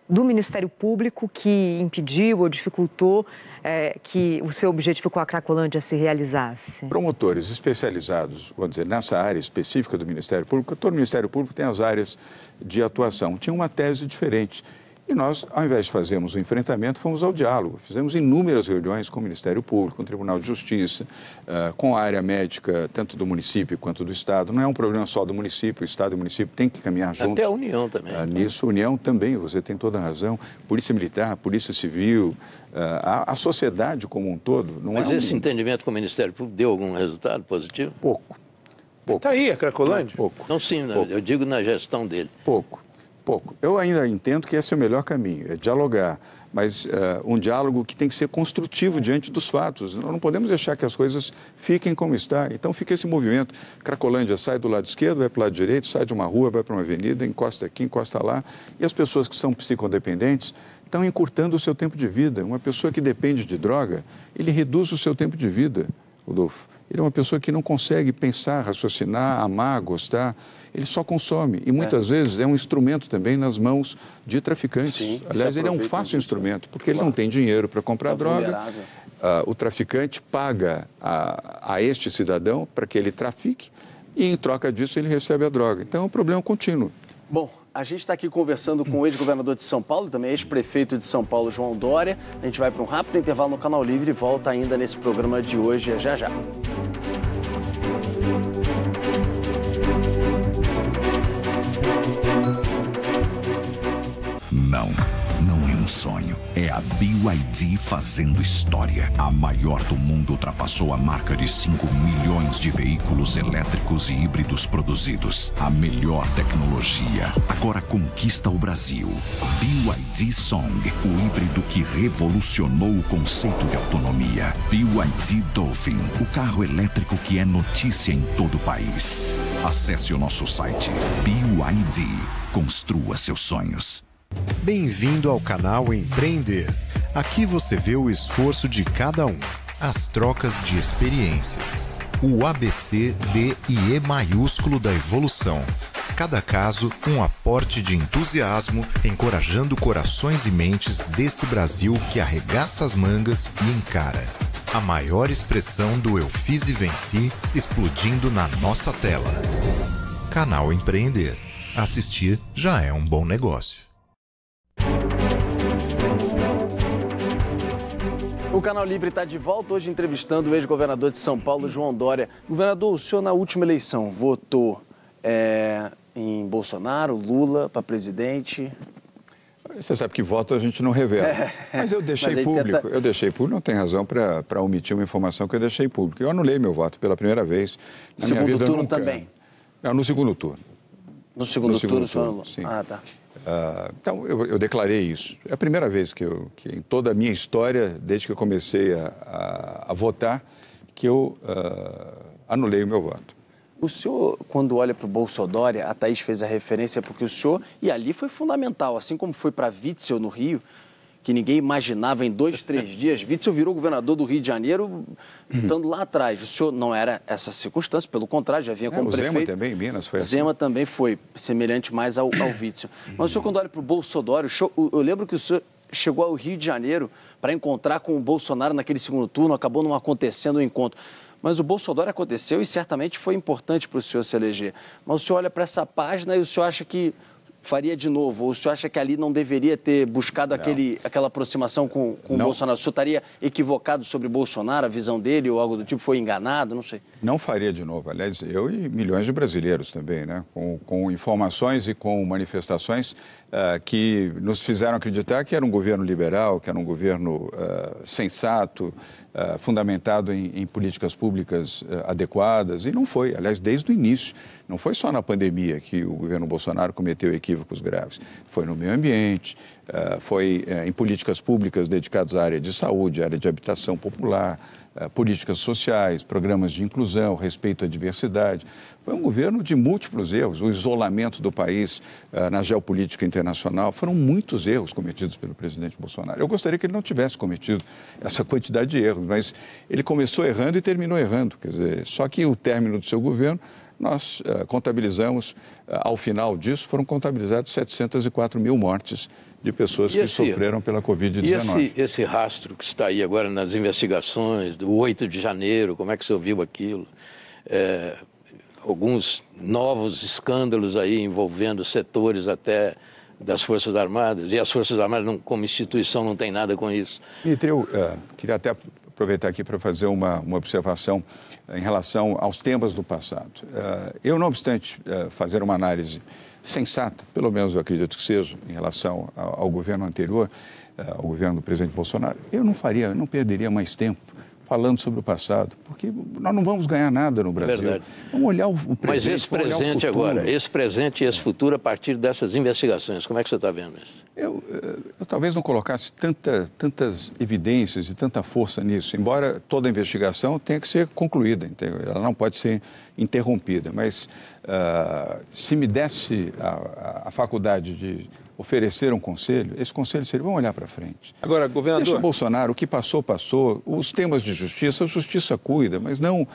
Speaker 6: do Ministério Público que impediu ou dificultou é, que o seu objetivo com a Cracolândia se realizasse?
Speaker 3: Promotores especializados, vou dizer, nessa área específica do Ministério Público, todo Ministério Público tem as áreas de atuação. Tinha uma tese diferente e nós, ao invés de fazermos o enfrentamento, fomos ao diálogo. Fizemos inúmeras reuniões com o Ministério Público, com o Tribunal de Justiça, eh, com a área médica, tanto do município quanto do Estado. Não é um problema só do município, o Estado e o município têm que caminhar juntos. Até a União também. Ah, nisso, a União também, você tem toda a razão. Polícia Militar, Polícia Civil, eh, a, sociedade como um todo. É Mas é esse um...
Speaker 4: entendimento com o Ministério Público deu algum resultado positivo? Pouco. Está aí a Cracolândia? Pouco. Não, sim, Pouco. eu digo na gestão dele.
Speaker 3: Pouco pouco. Eu ainda entendo que esse é o melhor caminho, é dialogar, mas uh, um diálogo que tem que ser construtivo diante dos fatos. Nós não podemos deixar que as coisas fiquem como está. Então fica esse movimento. Cracolândia sai do lado esquerdo, vai para o lado direito, sai de uma rua, vai para uma avenida, encosta aqui, encosta lá. E as pessoas que são psicodependentes estão encurtando o seu tempo de vida. Uma pessoa que depende de droga, ele reduz o seu tempo de vida, Rodolfo. Ele é uma pessoa que não consegue pensar, raciocinar, amar, gostar. Ele só consome. E é. muitas é. vezes é um instrumento também nas mãos de traficantes. Sim, Aliás, ele é um fácil né? instrumento, porque claro. ele não tem dinheiro para comprar tá droga. Uh, o traficante paga a, a este cidadão para que ele trafique e, em troca disso, ele recebe a droga. Então é um problema contínuo. Bom, a
Speaker 2: gente está aqui conversando com o ex-governador de São Paulo, também ex-prefeito de São Paulo, João Dória. A gente vai para um rápido intervalo no Canal Livre e volta ainda nesse programa de hoje, é já já.
Speaker 1: Não um sonho. É a BYD fazendo história. A maior do mundo ultrapassou a marca de 5 milhões de veículos elétricos e híbridos produzidos. A melhor tecnologia. Agora conquista o Brasil. BYD Song, o híbrido que revolucionou o conceito de autonomia. BYD Dolphin, o carro elétrico que é notícia em todo o país. Acesse o nosso site BYD. Construa seus sonhos. Bem-vindo ao canal Empreender. Aqui você vê o esforço de cada um, as trocas de experiências, o ABC D e E maiúsculo da evolução. Cada caso, um aporte de entusiasmo, encorajando corações e mentes desse Brasil que arregaça as mangas e encara. A maior expressão do Eu Fiz e Venci explodindo na nossa tela. Canal Empreender. Assistir já é um bom negócio.
Speaker 2: O Canal Livre está de volta hoje entrevistando o ex-governador de São Paulo, João Dória. Governador, o senhor na última eleição votou é, em Bolsonaro, Lula para presidente?
Speaker 3: Você sabe que voto a gente não revela. É, mas eu deixei mas público. Tenta... Eu deixei público, não tem razão para omitir uma informação que eu deixei público. Eu anulei meu voto pela primeira vez. Na Segundo minha vida, turno nunca... também? Não, no segundo turno. No segundo, no segundo turno, turno, senhor Sim.
Speaker 2: Ah,
Speaker 6: tá.
Speaker 3: Uh, então, eu, eu, declarei isso. É a primeira vez que, eu, que, em toda a minha história, desde que eu comecei a, a, a votar, que eu uh, anulei o meu voto. O senhor, quando olha para o Bolsonaro, a Thaís fez a referência porque o senhor,
Speaker 2: e ali foi fundamental, assim como foi para Witzel no Rio, que ninguém imaginava em dois, três dias. Witzel virou governador do Rio de Janeiro uhum. estando lá atrás. O senhor não era essa circunstância, pelo contrário, já vinha é, como é, o prefeito. Zema
Speaker 3: também, em Minas, foi assim.
Speaker 2: Zema também foi, semelhante mais ao, ao Witzel. Uhum. Mas o senhor, quando olha para o Bolsonaro, eu lembro que o senhor chegou ao Rio de Janeiro para encontrar com o Bolsonaro naquele segundo turno, acabou não acontecendo o encontro. Mas o Bolsonaro aconteceu e certamente foi importante para o senhor se eleger. Mas o senhor olha para essa página e o senhor acha que faria de novo? Ou o senhor acha que ali não deveria ter buscado aquele, aquela aproximação com, com o Bolsonaro? O senhor estaria equivocado sobre Bolsonaro, a visão dele ou algo do tipo? Foi enganado? Não sei.
Speaker 3: Não faria de novo. Aliás, eu e milhões de brasileiros também, né? Com, com informações e com manifestações ah, que nos fizeram acreditar que era um governo liberal, que era um governo uh, sensato, uh, fundamentado em, em, políticas públicas adequadas, e não foi. Aliás, desde o início, não foi só na pandemia que o governo Bolsonaro cometeu equívocos graves. Foi no meio ambiente, foi eh, em políticas públicas dedicadas à área de saúde, à área de habitação popular, eh, políticas sociais, programas de inclusão, respeito à diversidade. Foi um governo de múltiplos erros. O isolamento do país eh, na geopolítica internacional foram muitos erros cometidos pelo presidente Bolsonaro. Eu gostaria que ele não tivesse cometido essa quantidade de erros, mas ele começou errando e terminou errando. Quer dizer, só que o término do seu governo nós uh, contabilizamos, uh, ao final disso, foram contabilizados 704 mil mortes de pessoas e que esse, sofreram pela Covid-19. E esse,
Speaker 4: esse, rastro que está aí agora nas investigações do 8 de janeiro, como é que você ouviu aquilo? É, alguns novos escândalos aí envolvendo setores até das Forças Armadas, e as Forças Armadas, não, como instituição, não tem nada com isso.
Speaker 3: Mitre, eu uh, queria até aproveitar aqui para fazer uma, uma observação eh, em relação aos temas do passado. Eh, eu, não obstante eh, fazer uma análise sensata, pelo menos eu acredito que seja, em relação ao, governo anterior, ao governo do presidente Bolsonaro, eu não faria, não perderia mais tempo falando sobre o passado, porque nós não vamos ganhar nada no Brasil. Verdade. Vamos olhar o presente. Mas esse presente agora,
Speaker 4: esse presente e esse futuro a partir dessas investigações, como é que você está vendo isso?
Speaker 3: Eu, eh, eu, talvez não colocasse tanta, tantas evidências e tanta força nisso, embora toda investigação tenha que ser concluída, ela não pode ser interrompida. Mas uh, se me desse a, a faculdade de oferecer um conselho, esse conselho seria, vamos olhar para frente. Agora, governador... Deixa o Bolsonaro, o que passou, passou. Os temas de justiça, a justiça cuida, mas não uh,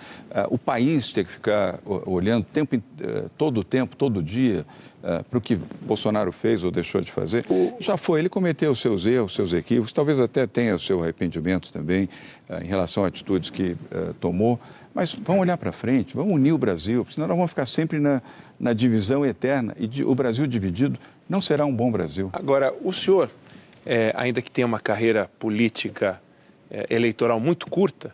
Speaker 3: o país ter que ficar olhando tempo, uh, todo o tempo, todo dia, uh, ah, para o que Bolsonaro fez ou deixou de fazer. Já foi, ele cometeu os seus erros, seus equívocos, talvez até tenha o seu arrependimento também ah, em relação a atitudes que eh, tomou, mas vamos olhar para frente, vamos unir o Brasil, senão nós vamos ficar sempre na, na divisão eterna e de, o Brasil dividido não será um bom Brasil.
Speaker 5: Agora, o senhor, é, ainda que tenha uma carreira política é, eleitoral muito curta,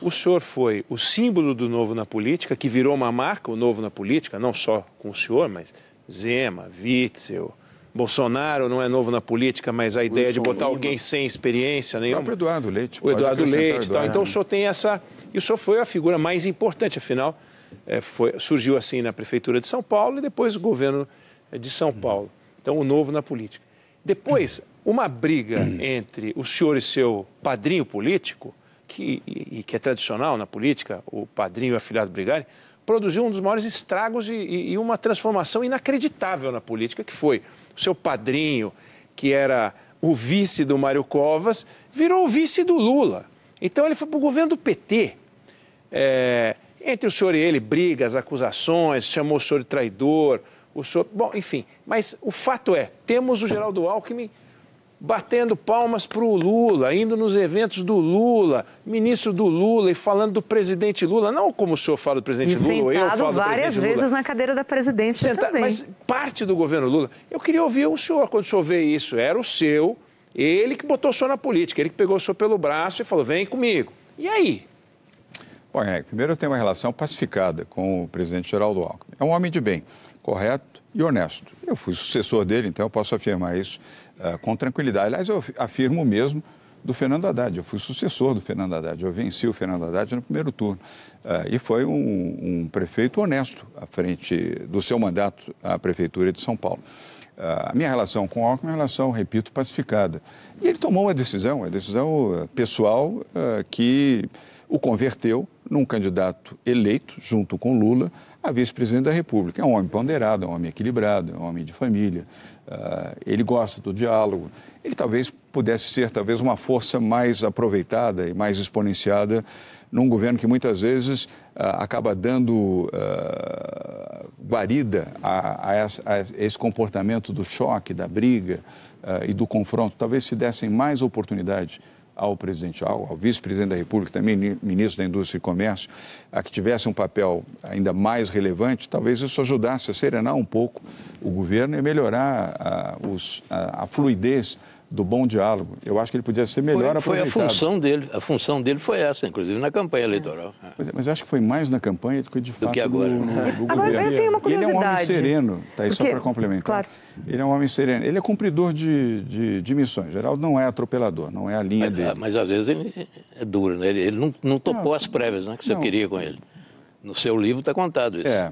Speaker 5: o senhor foi o símbolo do novo na política, que virou uma marca, o novo na política, não só com o senhor, mas Zema, Witzel, Bolsonaro não é novo na política, mas a Wilson ideia de botar Lima. alguém sem experiência nenhuma. O próprio
Speaker 3: Eduardo Leite. O Eduardo Leite. O Tal. Então o senhor
Speaker 5: tem essa. E o senhor foi a figura mais importante, afinal, é, foi, surgiu assim na Prefeitura de São Paulo e depois o governo é de São Paulo. Então, o novo na política. Depois, uma briga entre o senhor e seu padrinho político, que, e, que é tradicional na política, o padrinho e afilhado brigarem, produziu um dos maiores estragos e, e uma transformação inacreditável na política, que foi o seu padrinho, que era o vice do Mário Covas, virou o vice do Lula. Então ele foi para o governo do PT. É, entre o senhor e ele, brigas, acusações, chamou o senhor de traidor, o senhor, Bom, enfim, mas o fato é, temos o Geraldo Alckmin batendo palmas para o Lula, indo nos eventos do Lula, ministro do Lula e falando do presidente Lula, não como o senhor fala do presidente Lula, ou eu falo do presidente Lula. várias vezes
Speaker 6: na cadeira da presidência Senta, também. Mas
Speaker 5: parte do governo Lula. Eu queria ouvir o senhor quando o senhor vê isso. Era o seu, ele que botou o senhor na política, ele que pegou o senhor pelo braço e falou, vem comigo. E aí?
Speaker 3: Bom, Henrique, primeiro eu tenho uma relação pacificada com o presidente Geraldo Alckmin. É um homem de bem correto e honesto. Eu fui sucessor dele, então eu posso afirmar isso uh, com tranquilidade. Aliás, eu afirmo mesmo do Fernando Haddad. Eu fui sucessor do Fernando Haddad. Eu venci o Fernando Haddad no primeiro turno. Uh, e foi um, um, prefeito honesto à frente do seu mandato à Prefeitura de São Paulo. Uh, a minha relação com o Alckmin é uma relação, repito, pacificada. E ele tomou uma decisão, uma decisão pessoal uh, que o converteu num candidato eleito, junto com Lula, a vice-presidente da República. É um homem ponderado, é um homem equilibrado, é um homem de família, uh, ele gosta do diálogo. Ele talvez pudesse ser talvez uma força mais aproveitada e mais exponenciada num governo que muitas vezes uh, acaba dando uh, guarida a, a, a, esse comportamento do choque, da briga e do confronto. Talvez se dessem mais oportunidade ao presidente ao vice-presidente da República, também ministro da Indústria e Comércio, a que tivesse um papel ainda mais relevante, talvez isso ajudasse a serenar um pouco o governo e melhorar a, os, a, a fluidez do bom diálogo. Eu acho que ele podia ser melhor foi, aproveitado. Foi a função
Speaker 4: dele, a função dele foi essa, inclusive na campanha eleitoral.
Speaker 3: É, é mas eu acho que foi mais na campanha do que de fato do que agora. No, né? no, do agora governo. eu tenho uma curiosidade. Ele é um homem sereno, tá aí Porque, só para complementar. Claro. Ele é um homem sereno. Ele é cumpridor de, de, de missões. Geraldo não é atropelador, não é a linha mas, dele.
Speaker 4: Mas às vezes ele é duro, né? Ele, ele não, não topou não, as prévias, né, que você não, queria com ele. No seu livro está contado isso. É,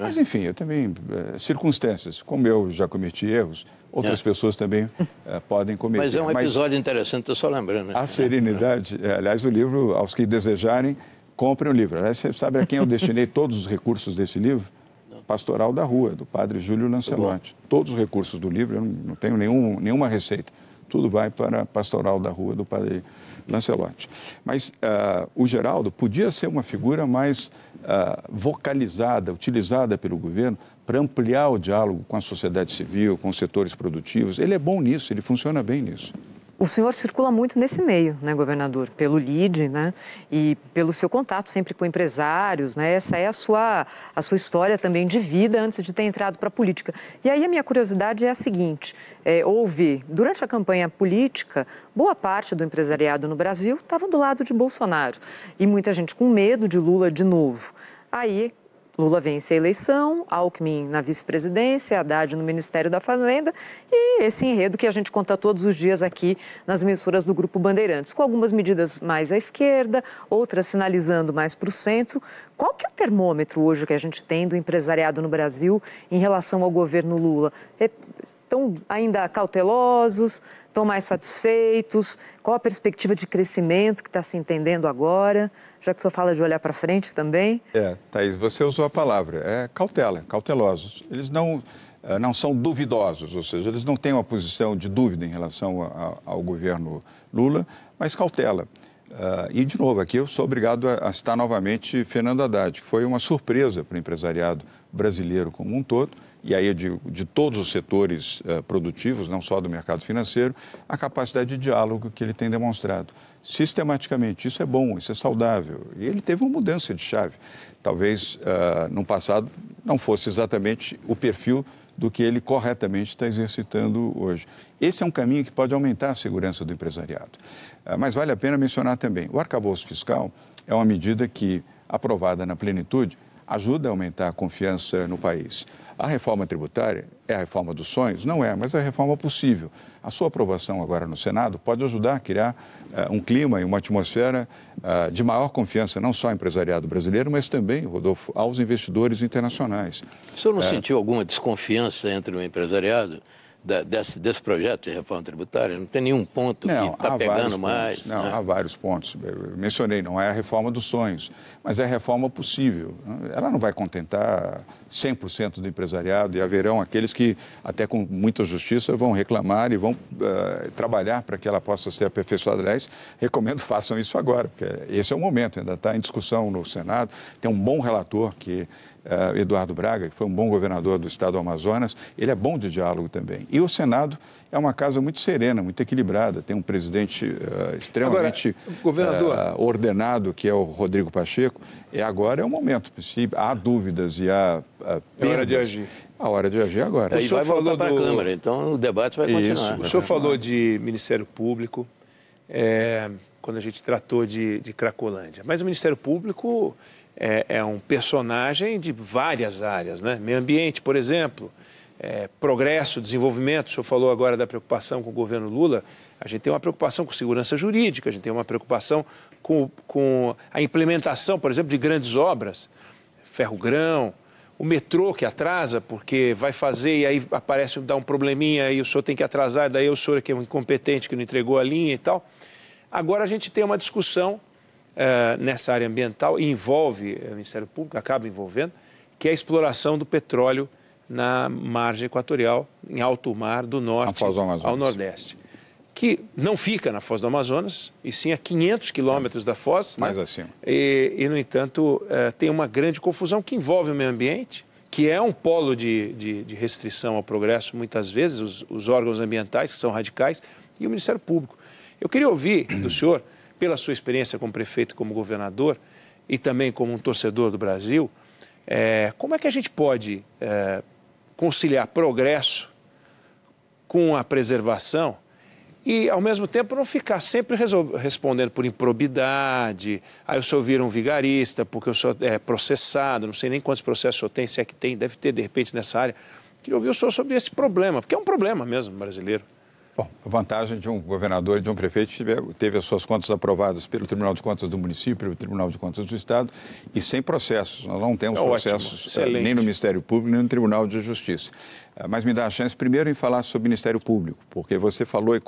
Speaker 3: mas, enfim, eu também. Eh, circunstâncias. Como eu já cometi erros, outras é. pessoas também é, podem cometer. Mas é um episódio
Speaker 4: Mas, interessante, estou só lembrando. Né? A
Speaker 3: serenidade. Eh, aliás, o livro, aos que desejarem, comprem o livro. Aliás, você sabe a quem eu destinei todos os recursos desse livro? Pastoral da Rua, do padre Júlio tá Lancelotti. Todos os recursos do livro, eu não, não tenho nenhum, nenhuma receita tudo vai para a pastoral da rua do padre Lancelotti. Mas uh, o Geraldo podia ser uma figura mais uh, vocalizada, utilizada pelo governo para ampliar o diálogo com a sociedade civil, com os setores produtivos. Ele é bom nisso, ele funciona bem nisso.
Speaker 6: O senhor circula muito nesse meio, né, governador? Pelo LID, né? E pelo seu contato sempre com empresários, né? Essa é a sua, a sua história também de vida antes de ter entrado para a política. E aí a minha curiosidade é a seguinte: é, houve, durante a campanha política, boa parte do empresariado no Brasil estava do lado de Bolsonaro. E muita gente com medo de Lula de novo. Aí Lula vence a eleição, Alckmin na vice-presidência, Haddad no Ministério da Fazenda e esse enredo que a gente conta todos os dias aqui nas emissoras do Grupo Bandeirantes, com algumas medidas mais à esquerda, outras sinalizando mais para o centro. Qual que é o termômetro hoje que a gente tem do empresariado no Brasil em relação ao governo Lula? Estão é, ainda cautelosos? Estão mais satisfeitos? Qual a perspectiva de crescimento que está se entendendo agora? já que o senhor fala de olhar para frente também.
Speaker 3: É, Thaís, você usou a palavra, é cautela, cautelosos. Eles não, eh, não são duvidosos, ou seja, eles não têm uma posição de dúvida em relação a, ao governo Lula, mas cautela. Uh, e, de novo, aqui eu sou obrigado a, a citar novamente Fernando Haddad, que foi uma surpresa para o empresariado brasileiro como um todo, e aí de, de todos os setores uh, produtivos, não só do mercado financeiro, a capacidade de diálogo que ele tem demonstrado sistematicamente. Isso é bom, isso é saudável. E ele teve uma mudança de chave. Talvez uh, no passado não fosse exatamente o perfil do que ele corretamente está exercitando hoje. Esse é um caminho que pode aumentar a segurança do empresariado. Uh, mas vale a pena mencionar também: o arcabouço fiscal é uma medida que, aprovada na plenitude, ajuda a aumentar a confiança no país. A reforma tributária é a reforma dos sonhos? Não é, mas é a reforma possível. A sua aprovação agora no Senado pode ajudar a criar uh, um clima e uma atmosfera uh, de maior confiança, não só ao empresariado brasileiro, mas também, Rodolfo, aos investidores internacionais. O senhor não é... sentiu
Speaker 4: alguma desconfiança entre o empresariado? desse, desse, projeto de reforma tributária? Não tem nenhum ponto não, que está pegando mais? Pontos, não, né? há
Speaker 3: vários pontos. Eu mencionei, não é a reforma dos sonhos, mas é a reforma possível. Ela não vai contentar 100% do empresariado e haverão aqueles que, até com muita justiça, vão reclamar e vão uh, trabalhar para que ela possa ser aperfeiçoada. Aliás, recomendo façam isso agora, porque esse é o momento, ainda está em discussão no Senado. Tem um bom relator que uh, Eduardo Braga, que foi um bom governador do estado do Amazonas, ele é bom de diálogo também. E o Senado é uma casa muito serena, muito equilibrada, tem um presidente uh, extremamente Agora, uh, ordenado, que é o Rodrigo Pacheco. E agora é o momento, se há dúvidas e há uh, perdas, é hora de agir. A hora de agir agora. É, o senhor vai falou para do... a Câmara,
Speaker 4: então o debate
Speaker 3: vai continuar. Isso, o senhor falou
Speaker 5: de Ministério Público, é, quando a gente tratou de, de Cracolândia. Mas o Ministério Público é, é um personagem de várias áreas, né? Meio ambiente, por exemplo, é, progresso, desenvolvimento. O senhor falou agora da preocupação com o governo Lula. A gente tem uma preocupação com segurança jurídica, a gente tem uma preocupação com, com a implementação, por exemplo, de grandes obras, ferrogrão, o metrô que atrasa, porque vai fazer e aí aparece, dá um probleminha, e o senhor tem que atrasar, daí o senhor que é um incompetente que não entregou a linha e tal. Agora a gente tem uma discussão eh, nessa área ambiental, envolve eh, o Ministério Público, acaba envolvendo, que é a exploração do petróleo na margem equatorial, em alto mar, do norte ao nordeste. Que não fica na foz do Amazonas, e sim a 500 quilômetros da foz. Né? Mais né? acima. E, e, no entanto, eh, tem uma grande confusão que envolve o meio ambiente, que é um polo de, de, de restrição ao progresso, muitas vezes, os, os órgãos ambientais, que são radicais, e o Ministério Público. Eu queria ouvir do senhor pela sua experiência como prefeito, como governador e também como um torcedor do Brasil, é, como é que a gente pode é, conciliar progresso com a preservação e, ao mesmo tempo, não ficar sempre respondendo por improbidade. Aí ah, o senhor vira um vigarista porque o senhor é processado, não sei nem quantos processos o senhor tem, se é que tem, deve ter de repente nessa área. Queria ouvir o senhor sobre esse problema, porque é um
Speaker 3: problema mesmo brasileiro. Bom, a vantagem de um governador e de um prefeito é tiver, teve as suas contas aprovadas pelo Tribunal de Contas do município, pelo Tribunal de Contas do Estado e sem processos. Nós não temos é processos ótimo, eh, nem no Ministério Público nem no Tribunal de Justiça. Eh, mas me dá a chance primeiro em falar sobre o Ministério Público, porque você falou e,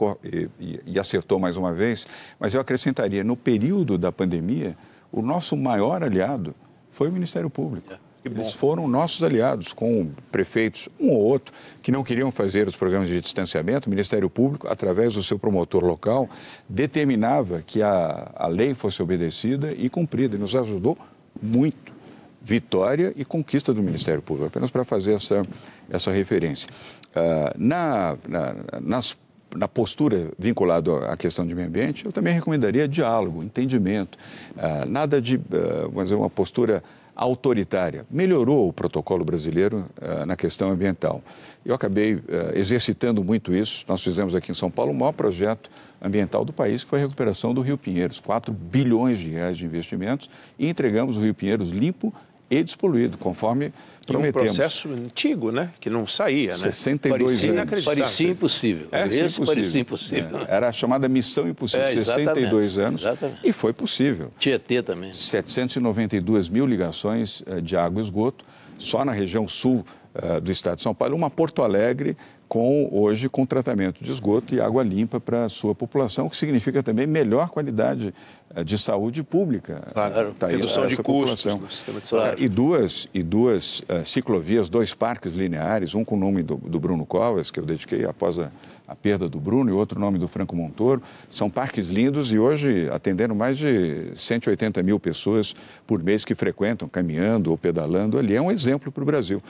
Speaker 3: e, e acertou mais uma vez, mas eu acrescentaria, no período da pandemia, o nosso maior aliado foi o Ministério Público. É eles foram nossos aliados, com prefeitos, um ou outro, que não queriam fazer os programas de distanciamento. O Ministério Público, através do seu promotor local, determinava que a, a lei fosse obedecida e cumprida, e nos ajudou muito. Vitória e conquista do Ministério Público, apenas para fazer essa, essa referência. Uh, na, na, nas na postura vinculada à questão de meio ambiente, eu também recomendaria diálogo, entendimento, ah, nada de, ah, vamos dizer, uma postura autoritária. Melhorou o protocolo brasileiro uh, na questão ambiental. Eu acabei uh, exercitando muito isso. Nós fizemos aqui em São Paulo o maior projeto ambiental do país, que foi a recuperação do Rio Pinheiros. 4 bilhões de reais de investimentos e entregamos o Rio Pinheiros limpo e despoluído, conforme prometemos. um processo
Speaker 5: antigo, né? Que não saía, né? 62 parecia anos. Parecia
Speaker 3: impossível. É, Esse impossível. parecia é, impossível. É. Era a chamada missão impossível, é, 62 anos. Exatamente. E foi possível. Tietê também. 792 né? mil ligações eh, de água e esgoto, só na região sul eh, do estado de São Paulo, uma Porto Alegre com hoje com tratamento de esgoto e água limpa para a sua população, o que significa também melhor qualidade eh, de saúde pública. Claro, tá redução de custos população. sistema de saúde. E duas, e duas uh, ciclovias, dois parques lineares, um com o nome do, do Bruno Covas, que eu dediquei após a, a perda do Bruno e outro nome do Franco Montoro. São parques lindos e hoje atendendo mais de 180 mil pessoas por mês que frequentam, caminhando ou pedalando ali. É um exemplo para o Brasil.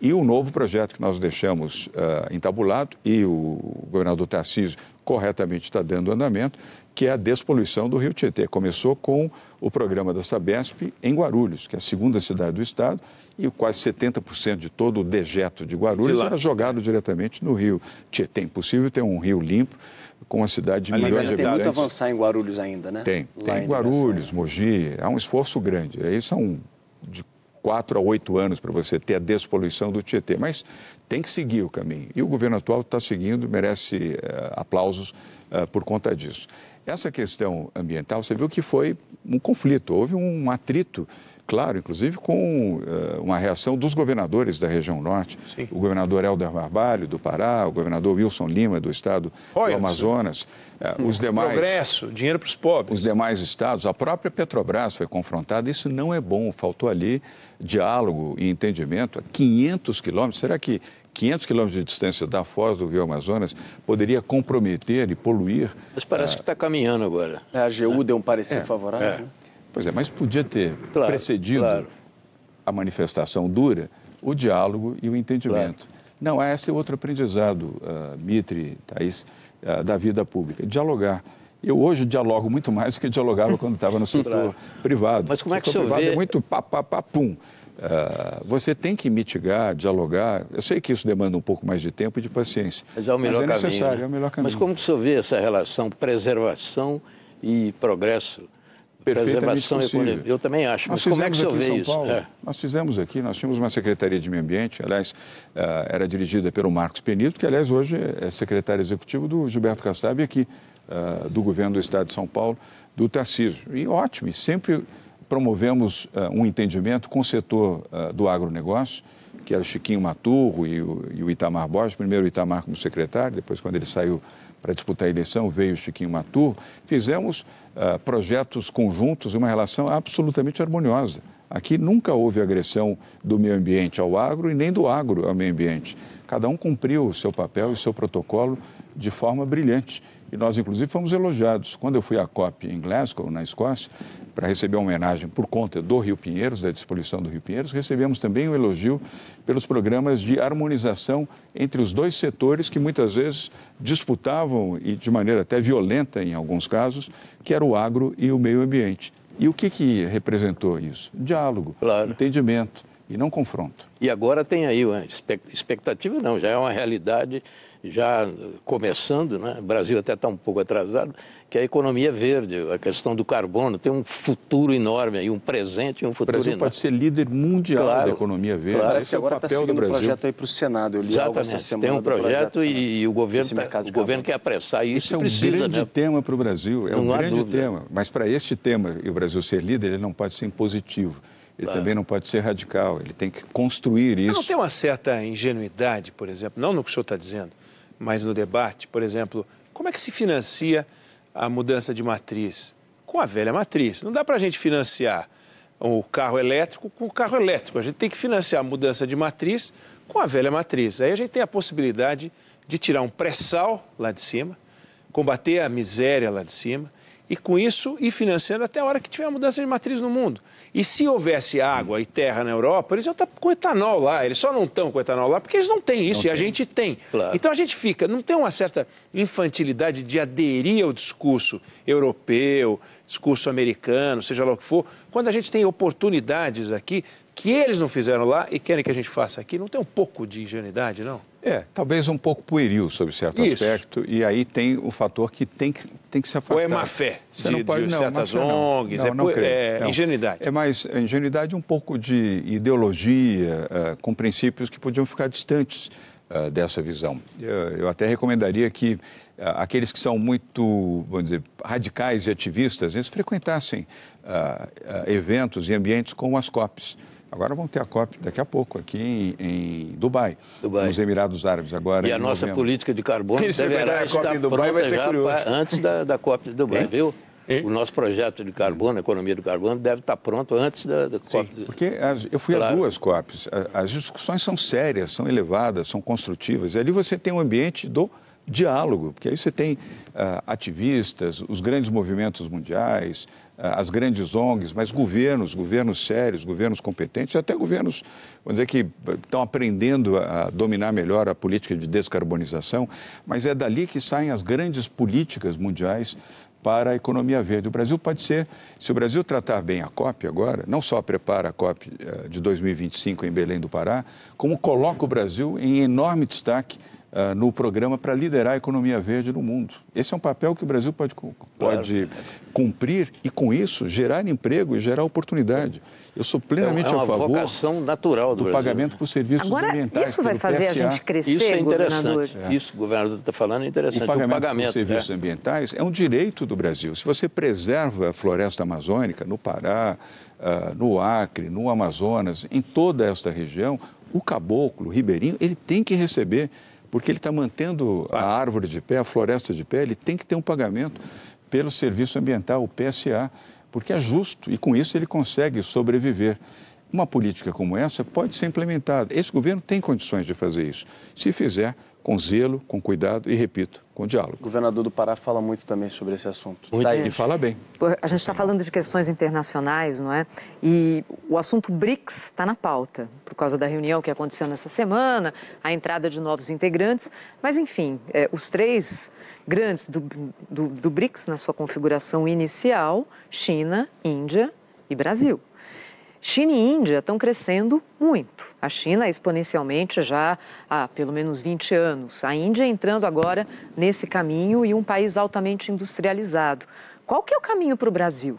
Speaker 3: E o novo projeto que nós deixamos uh, entabulado, e o governador Tarcísio corretamente está dando andamento, que é a despoluição do Rio Tietê. Começou com o programa da Sabesp em Guarulhos, que é a segunda cidade do estado, e quase 70% de todo o dejeto de Guarulhos de era jogado diretamente no Rio Tietê. é Impossível ter um rio limpo com uma cidade de Aliás, milhões de habitantes. tem muito avançar
Speaker 2: em Guarulhos ainda, né?
Speaker 3: Tem. tem Guarulhos, Mogi, há é um esforço grande. Aí são de quatro a oito anos para você ter a despoluição do Tietê. Mas tem que seguir o caminho. E o governo atual está seguindo, merece uh, aplausos uh, por conta disso. Essa questão ambiental, você viu que foi um conflito, houve um atrito claro, inclusive com uh, uma reação dos governadores da região norte. Sim. O governador Helder Barbalho, do Pará, o governador Wilson Lima, do estado Royals, do Amazonas, uh, os demais... Progresso, dinheiro para os pobres. Os demais estados, a própria Petrobras foi confrontada, isso não é bom, faltou ali diálogo e entendimento. A 500 quilômetros, será que 500 quilômetros de distância da foz do Rio Amazonas poderia comprometer e poluir. Mas parece eh, que
Speaker 4: está caminhando agora. A AGU
Speaker 3: é. deu um parecer é. favorável. É. Pois é, mas podia ter claro, precedido claro. a manifestação dura o diálogo e o entendimento. Claro. Não, esse é outro aprendizado, uh, Mitre, Thaís, uh, da vida pública, dialogar. Eu hoje dialogo muito mais do que dialogava quando estava no setor claro. privado. Mas como é que o senhor privado é vê... é muito papapapum. Uh, ah, você tem que mitigar, dialogar. Eu sei que isso demanda um pouco mais de tempo e de paciência. Mas
Speaker 4: é o melhor mas é necessário, né? é o melhor né? caminho. Mas como que o senhor vê essa relação preservação e progresso
Speaker 3: preservação possível. Eu
Speaker 4: também acho, nós mas como é que o senhor vê isso? Paulo, é.
Speaker 3: Nós fizemos aqui, nós tínhamos uma Secretaria de Meio Ambiente, aliás, eh, era dirigida pelo Marcos Penito, que aliás hoje é secretário executivo do Gilberto Kassab aqui, eh, do governo do Estado de São Paulo, do Tarcísio. E ótimo, sempre promovemos eh, um entendimento com o setor do agronegócio, que era o Chiquinho Maturro e o, Itamar Borges, primeiro o Itamar como secretário, depois quando ele saiu para disputar a eleição, veio o Chiquinho Matur, fizemos uh, projetos conjuntos e uma relação absolutamente harmoniosa. Aqui nunca houve agressão do meio ambiente ao agro e nem do agro ao meio ambiente. Cada um cumpriu o seu papel e seu protocolo de forma brilhante. E nós, inclusive, fomos elogiados. Quando eu fui à COP em Glasgow, na Escócia, para receber a homenagem por conta do Rio Pinheiros, da despoluição do Rio Pinheiros, recebemos também o um elogio pelos programas de harmonização entre os dois setores que muitas vezes disputavam e de maneira até violenta em alguns casos, que era o agro e o meio ambiente. E o que, que representou isso? Diálogo, claro. entendimento, e não confronto.
Speaker 4: E agora tem aí uma expectativa, não, já é uma realidade, já começando, né? o Brasil até está um pouco atrasado, que é a economia verde, a questão do carbono, tem um futuro enorme aí, um presente e um futuro enorme. O Brasil enorme. pode
Speaker 3: ser líder mundial claro, da economia verde. Claro, Esse é agora o tá papel do Brasil. um projeto aí para o Senado, eu li Exatamente, essa semana. Tem um projeto, projeto
Speaker 4: e, né? e, o governo, tá, o governo quer apressar isso. Esse é um precisa, grande né?
Speaker 3: tema para o Brasil, é não um grande dúvida. tema, mas para este tema, e o Brasil ser líder, ele não pode ser impositivo. Ele claro. Tá. também não pode ser radical, ele tem que construir isso. Não
Speaker 5: tem uma certa ingenuidade, por exemplo, não no que o senhor está dizendo, mas no debate, por exemplo, como é que se financia a mudança de matriz? Com a velha matriz. Não dá para a gente financiar o carro elétrico com o carro elétrico. A gente tem que financiar a mudança de matriz com a velha matriz. Aí a gente tem a possibilidade de tirar um pré-sal lá de cima, combater a miséria lá de cima, e com isso ir financiando até a hora que tiver a mudança de matriz no mundo. E se houvesse água e terra na Europa, eles iam estar com etanol lá. Eles só não estão com etanol lá porque eles não têm isso não e tem. a gente tem. Claro. Então a gente fica, não tem uma certa infantilidade de aderir ao discurso europeu, discurso americano, seja lá o que for, quando a gente tem oportunidades aqui que eles não fizeram lá e querem que a gente faça aqui. Não tem um pouco de ingenuidade, não?
Speaker 3: É, talvez um pouco pueril sobre certo Isso. aspecto. E aí tem o fator que tem que tem que se afastar. Ou é má fé você de, não pode, de não, certas não, ONGs, não, é, não creio, é ingenuidade. É mais é ingenuidade um pouco de ideologia, uh, com princípios que podiam ficar distantes uh, dessa visão. Eu, eu, até recomendaria que uh, aqueles que são muito, vamos dizer, radicais e ativistas, eles frequentassem eventos e ambientes como as COPs Agora vamos ter a COP daqui a pouco, aqui em, em Dubai, Dubai, nos Emirados Árabes. agora. E a nossa novembro. política
Speaker 4: de carbono Isso é deverá estar COP Dubai vai ser curioso. antes da, da COP de Dubai, viu? O nosso projeto de carbono, a economia do carbono, deve estar pronto antes da, da COP. Sim,
Speaker 3: porque as, eu fui claro. a duas COPs. As discussões são sérias, são elevadas, são construtivas. E ali você tem um ambiente do diálogo, porque aí você tem uh, ativistas, os grandes movimentos mundiais, as grandes ONGs, mas governos, governos sérios, governos competentes, até governos, vamos dizer, que estão aprendendo a dominar melhor a política de descarbonização, mas é dali que saem as grandes políticas mundiais para a economia verde. O Brasil pode ser, se o Brasil tratar bem a COP agora, não só prepara a COP eh, de 2025 em Belém do Pará, como coloca o Brasil em enorme destaque uh, no programa para liderar a economia verde no mundo. Esse é um papel que o Brasil pode, pode claro. cumprir e, com isso, gerar emprego e gerar oportunidade. Eu sou plenamente é uma, a favor natural
Speaker 4: do, do pagamento
Speaker 3: por serviços Agora, ambientais. Isso vai fazer PSA. a gente crescer, Isso é interessante. É. Isso
Speaker 4: o governador está falando é interessante. O pagamento, o pagamento por né? serviços ambientais
Speaker 3: é um direito do Brasil. Se você preserva a floresta amazônica no Pará, Uh, no Acre, no Amazonas, em toda esta região, o caboclo, o ribeirinho, ele tem que receber porque ele está mantendo a árvore de pé, a floresta de pé, ele tem que ter um pagamento pelo Serviço Ambiental, o PSA, porque é justo e com isso ele consegue sobreviver. Uma política como essa pode ser implementada. Esse governo tem condições de fazer isso, se fizer com zelo, com cuidado e, repito, com o diálogo. O governador do Pará fala muito também sobre esse assunto. Muito, Daí... Tá e fala bem.
Speaker 6: A gente está falando de questões internacionais, não é? E o assunto BRICS está na pauta, por causa da reunião que aconteceu nessa semana, a entrada de novos integrantes. Mas, enfim, é, os três grandes do, do, do BRICS, na sua configuração inicial, China, Índia e Brasil. China e Índia estão crescendo muito. A China é exponencialmente já há pelo menos 20 anos. A Índia é entrando agora nesse caminho e um país altamente industrializado. Qual que é o caminho para o Brasil?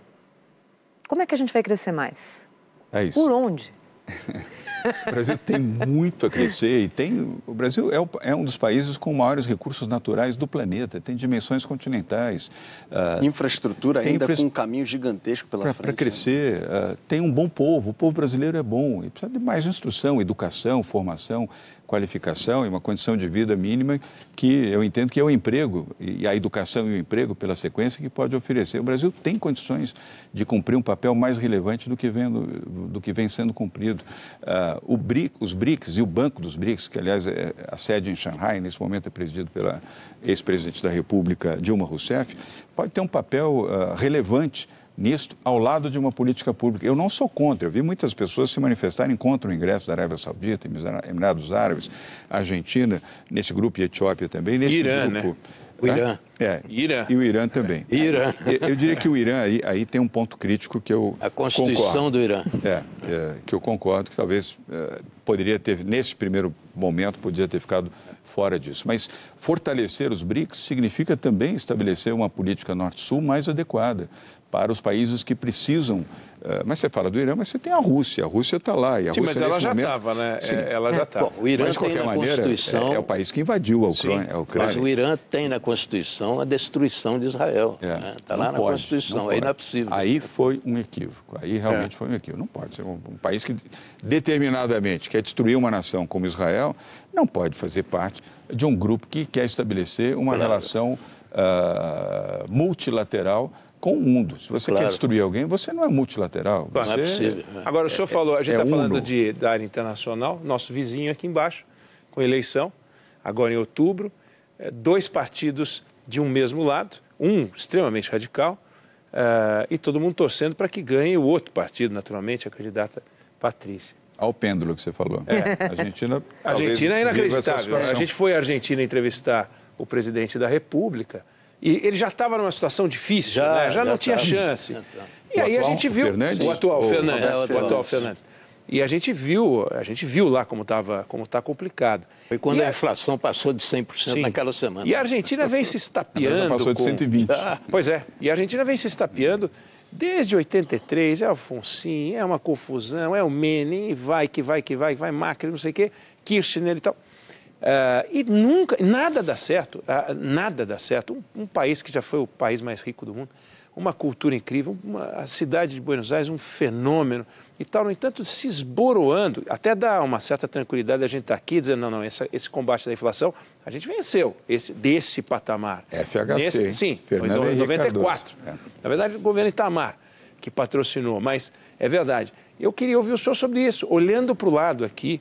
Speaker 6: Como é que a gente vai crescer mais? É isso. Por onde?
Speaker 3: O Brasil tem muito a crescer e tem. O Brasil é, o, é, um dos países com maiores recursos naturais do planeta, tem dimensões continentais. Uh, infraestrutura ainda infra... com um caminho gigantesco pela pra, frente. Para né? crescer, né? uh, tem um bom povo, o povo brasileiro é bom e precisa de mais instrução, educação, formação qualificação e uma condição de vida mínima que eu entendo que é o emprego e a educação e o emprego pela sequência que pode oferecer. O Brasil tem condições de cumprir um papel mais relevante do que vem, do que vem sendo cumprido. Uh, BRIC, os BRICS e o Banco dos BRICS, que aliás é a sede em Xangai, nesse momento é presidido pela ex-presidente da República Dilma Rousseff, pode ter um papel uh, relevante nisto ao lado de uma política pública. Eu não sou contra, eu vi muitas pessoas se manifestarem contra o ingresso da Arábia Saudita, Emirados Árabes, Argentina, nesse grupo e Etiópia também, nesse Irã, né? grupo. Né? O tá? Irã. É, Irã. E o Irã também. Irã. É, eu, diria que o Irã aí, aí, tem um ponto crítico que eu A Constituição concordo. do Irã. É, é, que eu concordo que talvez é, poderia ter, nesse primeiro momento, poderia ter ficado fora disso. Mas fortalecer os BRICS significa também estabelecer uma política norte-sul mais adequada, para os países que precisam. Eh, mas você fala do Irã, mas você tem a Rússia. A Rússia está lá. E a Sim, Rússia, mas ela já estava, momento... né? É, ela já estava. É, o Irã mas, de qualquer maneira, Constituição... é, é, o país que invadiu a Ucrânia, Sim, a Ucrânia. Mas o
Speaker 4: Irã tem na Constituição a destruição de Israel. Está é. né? Tá lá na Constituição. Não aí não é
Speaker 3: possível. Aí foi um equívoco. Aí realmente é. foi um equívoco. Não pode. Um, um país que determinadamente quer destruir uma nação como Israel não pode fazer parte de um grupo que quer estabelecer uma claro. relação uh, multilateral com o mundo. Se você claro. quer destruir alguém, você não é multilateral. Claro, você... Não é possível. Né? Agora, o senhor é, falou, a gente está é tá falando de, da
Speaker 5: área internacional, nosso vizinho aqui embaixo, com eleição, agora em outubro, é, dois partidos de um mesmo lado, um extremamente radical, uh, e todo mundo torcendo para que ganhe o outro partido, naturalmente, a candidata Patrícia.
Speaker 3: Ao pêndulo que você falou. É. A Argentina, Argentina é inacreditável. A gente
Speaker 5: foi à Argentina entrevistar o presidente da República, e ele já estava numa situação difícil, já, né? já, já não tá. tinha chance. E o aí atual, a gente viu. O atual Fernandes. o atual, Fernandes. E a gente viu, a gente viu lá como estava como tá complicado. Foi quando e a, inflação passou de 100% sim. naquela semana. E a Argentina vem se estapeando. passou com... de 120. Ah. Pois é. E a Argentina vem se estapeando desde 83, é o é uma confusão, é o Menem, vai que vai que vai, que vai Macri, não sei o quê, Kirchner e tal. Uh, e nunca, nada dá certo, uh, nada dá certo. Um, um, país que já foi o país mais rico do mundo, uma cultura incrível, uma, a cidade de Buenos Aires, um fenômeno e tal, no entanto, se esboroando, até dá uma certa tranquilidade a gente estar tá aqui dizendo, não, não, essa, esse combate da inflação, a gente venceu esse, desse patamar. FHC, Nesse, sim, Fernando foi em 94. É. Na verdade, o governo Itamar que patrocinou, mas é verdade. Eu queria ouvir o senhor sobre isso, olhando para o lado aqui,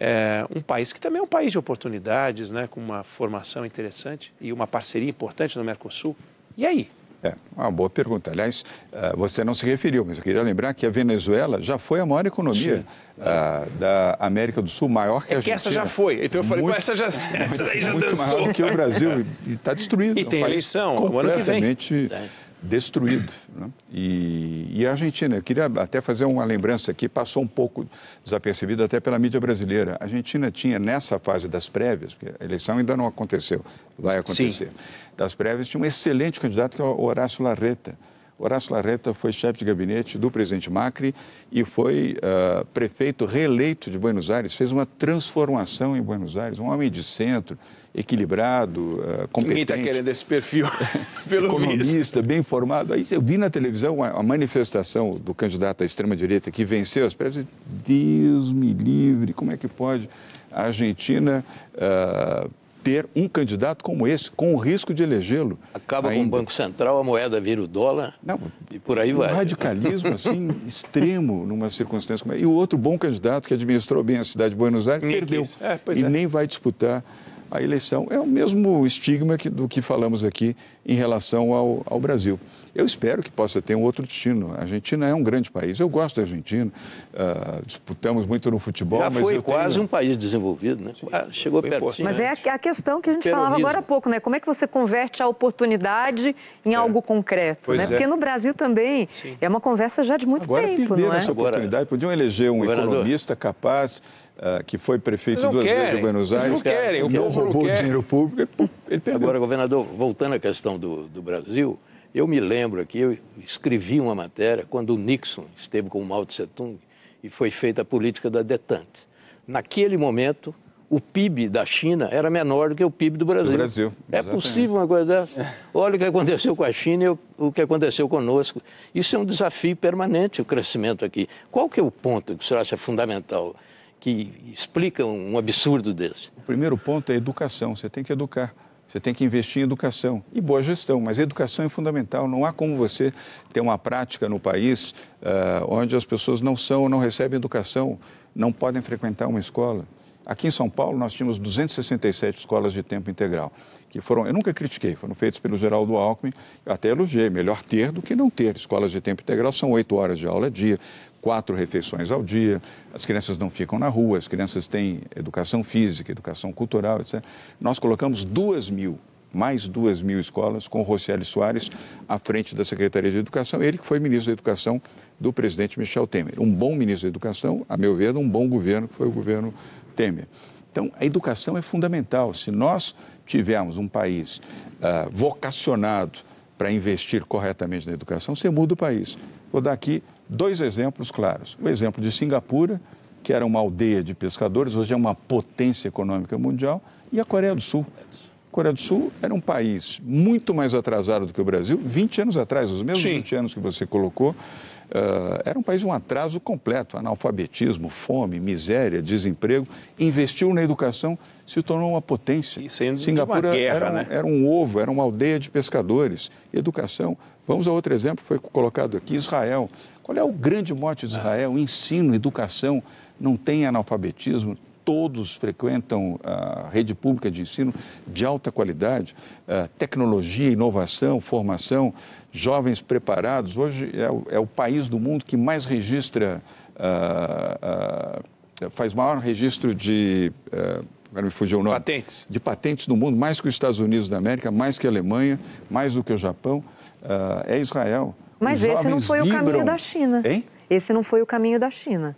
Speaker 5: é, um país que também é um país de oportunidades, né, com uma formação interessante e uma parceria importante no Mercosul.
Speaker 3: E aí? É, uma boa pergunta. Aliás, é, você não se referiu, mas eu queria lembrar que a Venezuela já foi a maior economia é, da América do Sul, maior que é a Argentina. que essa já foi. Então eu falei, muito, essa já, essa muito, já muito dançou. maior do que o Brasil. E está destruído. E é tem eleição, o ano que vem. Completamente... É destruído. Né? E, e, a Argentina, eu queria até fazer uma lembrança aqui, passou um pouco desapercebida até pela mídia brasileira. A Argentina tinha, nessa fase das prévias, porque a eleição ainda não aconteceu, vai acontecer, Sim. das prévias, tinha um excelente candidato que é o Horácio Larreta. Horácio Larreta foi chefe de gabinete do presidente Macri e foi uh, prefeito reeleito de Buenos Aires, fez uma transformação em Buenos Aires, um homem de centro, equilibrado, eh, tá competente. Ninguém está querendo
Speaker 5: esse perfil, pelo Economista,
Speaker 3: bem formado. Aí eu vi na televisão a manifestação do candidato à extrema-direita que venceu as prévias. Deus me livre, como é que pode a Argentina uh, ter um candidato como esse, com o risco de elegê-lo? Acaba ainda. com o Banco Central, a moeda vira o dólar Não, e por aí um vai. Um radicalismo, assim, extremo numa circunstância como essa. E o outro bom candidato que administrou bem a cidade de Buenos Aires Ninguém perdeu. É, e é. nem vai disputar a eleição. É o mesmo estigma que, do que falamos aqui em relação ao, ao Brasil. Eu espero que possa ter um outro destino. A Argentina é um grande país. Eu gosto da Argentina. Uh, disputamos muito no futebol.
Speaker 6: Já
Speaker 4: foi quase tenho... um país desenvolvido, né? Sim, Chegou pertinho.
Speaker 6: Mas né? é a questão que a gente falava agora há pouco, né? Como é que você converte a oportunidade em é. algo concreto? né? É. Porque no Brasil também Sim. é uma conversa já de muito agora tempo, né? é? Agora essa oportunidade.
Speaker 3: Podiam eleger um economista capaz ah, que foi prefeito duas querem, vezes de Buenos Aires, não, querem, não roubou quer. dinheiro público,
Speaker 4: ele perdeu. Agora, governador, voltando à questão do, do Brasil, eu me lembro aqui, eu escrevi uma matéria quando o Nixon esteve com o Mao Tse Tung e foi feita a política da detente. Naquele momento, o PIB da China era menor do que o PIB do Brasil. Do Brasil é possível uma coisa dessa? Olha o que aconteceu com a China e o que aconteceu conosco. Isso é um desafio permanente, o crescimento aqui. Qual que é o ponto que o senhor acha fundamental?
Speaker 3: que explica um absurdo desse? O primeiro ponto é educação. Você tem que educar. Você tem que investir em educação e boa gestão, mas educação é fundamental. Não há como você ter uma prática no país uh, onde as pessoas não são ou não recebem educação, não podem frequentar uma escola. Aqui em São Paulo, nós tínhamos 267 escolas de tempo integral, que foram, eu nunca critiquei, foram feitos pelo Geraldo Alckmin, até elogiei, melhor ter do que não ter. Escolas de tempo integral são oito horas de aula a dia, quatro refeições ao dia, as crianças não ficam na rua, as crianças têm educação física, educação cultural, etc. Nós colocamos duas mil, mais duas mil escolas, com o Rocieli Soares à frente da Secretaria de Educação, ele que foi ministro da Educação do presidente Michel Temer. Um bom ministro da Educação, a meu ver, um bom governo, que foi o governo Temer. Então, a educação é fundamental. Se nós tivermos um país uh, vocacionado para investir corretamente na educação, você muda o país. Vou dar aqui dois exemplos claros. O exemplo de Singapura, que era uma aldeia de pescadores, hoje é uma potência econômica mundial, e a Coreia do Sul. A Coreia do Sul era um país muito mais atrasado do que o Brasil, 20 anos atrás, os mesmos Sim. 20 anos que você colocou. Uh, era um país de um atraso completo, analfabetismo, fome, miséria, desemprego. Investiu na educação, se tornou uma potência. E sendo Singapura guerra, era, um, né? era um ovo, era uma aldeia de pescadores. Educação. Vamos a outro exemplo, foi colocado aqui, Israel. Qual é o grande mote de Israel? Ensino, educação, não tem analfabetismo, todos frequentam a rede pública de ensino de alta qualidade, eh, tecnologia, inovação, formação, jovens preparados. Hoje é o, é o país do mundo que mais registra, uh, uh, faz maior registro de. Uh, agora me fugiu o nome. Patentes. De patentes no mundo, mais que os Estados Unidos da América, mais que a Alemanha, mais do que o Japão. Ah, é Israel. Mas esse não foi vibram. o caminho da
Speaker 6: China. Hein? Esse não foi o caminho da China.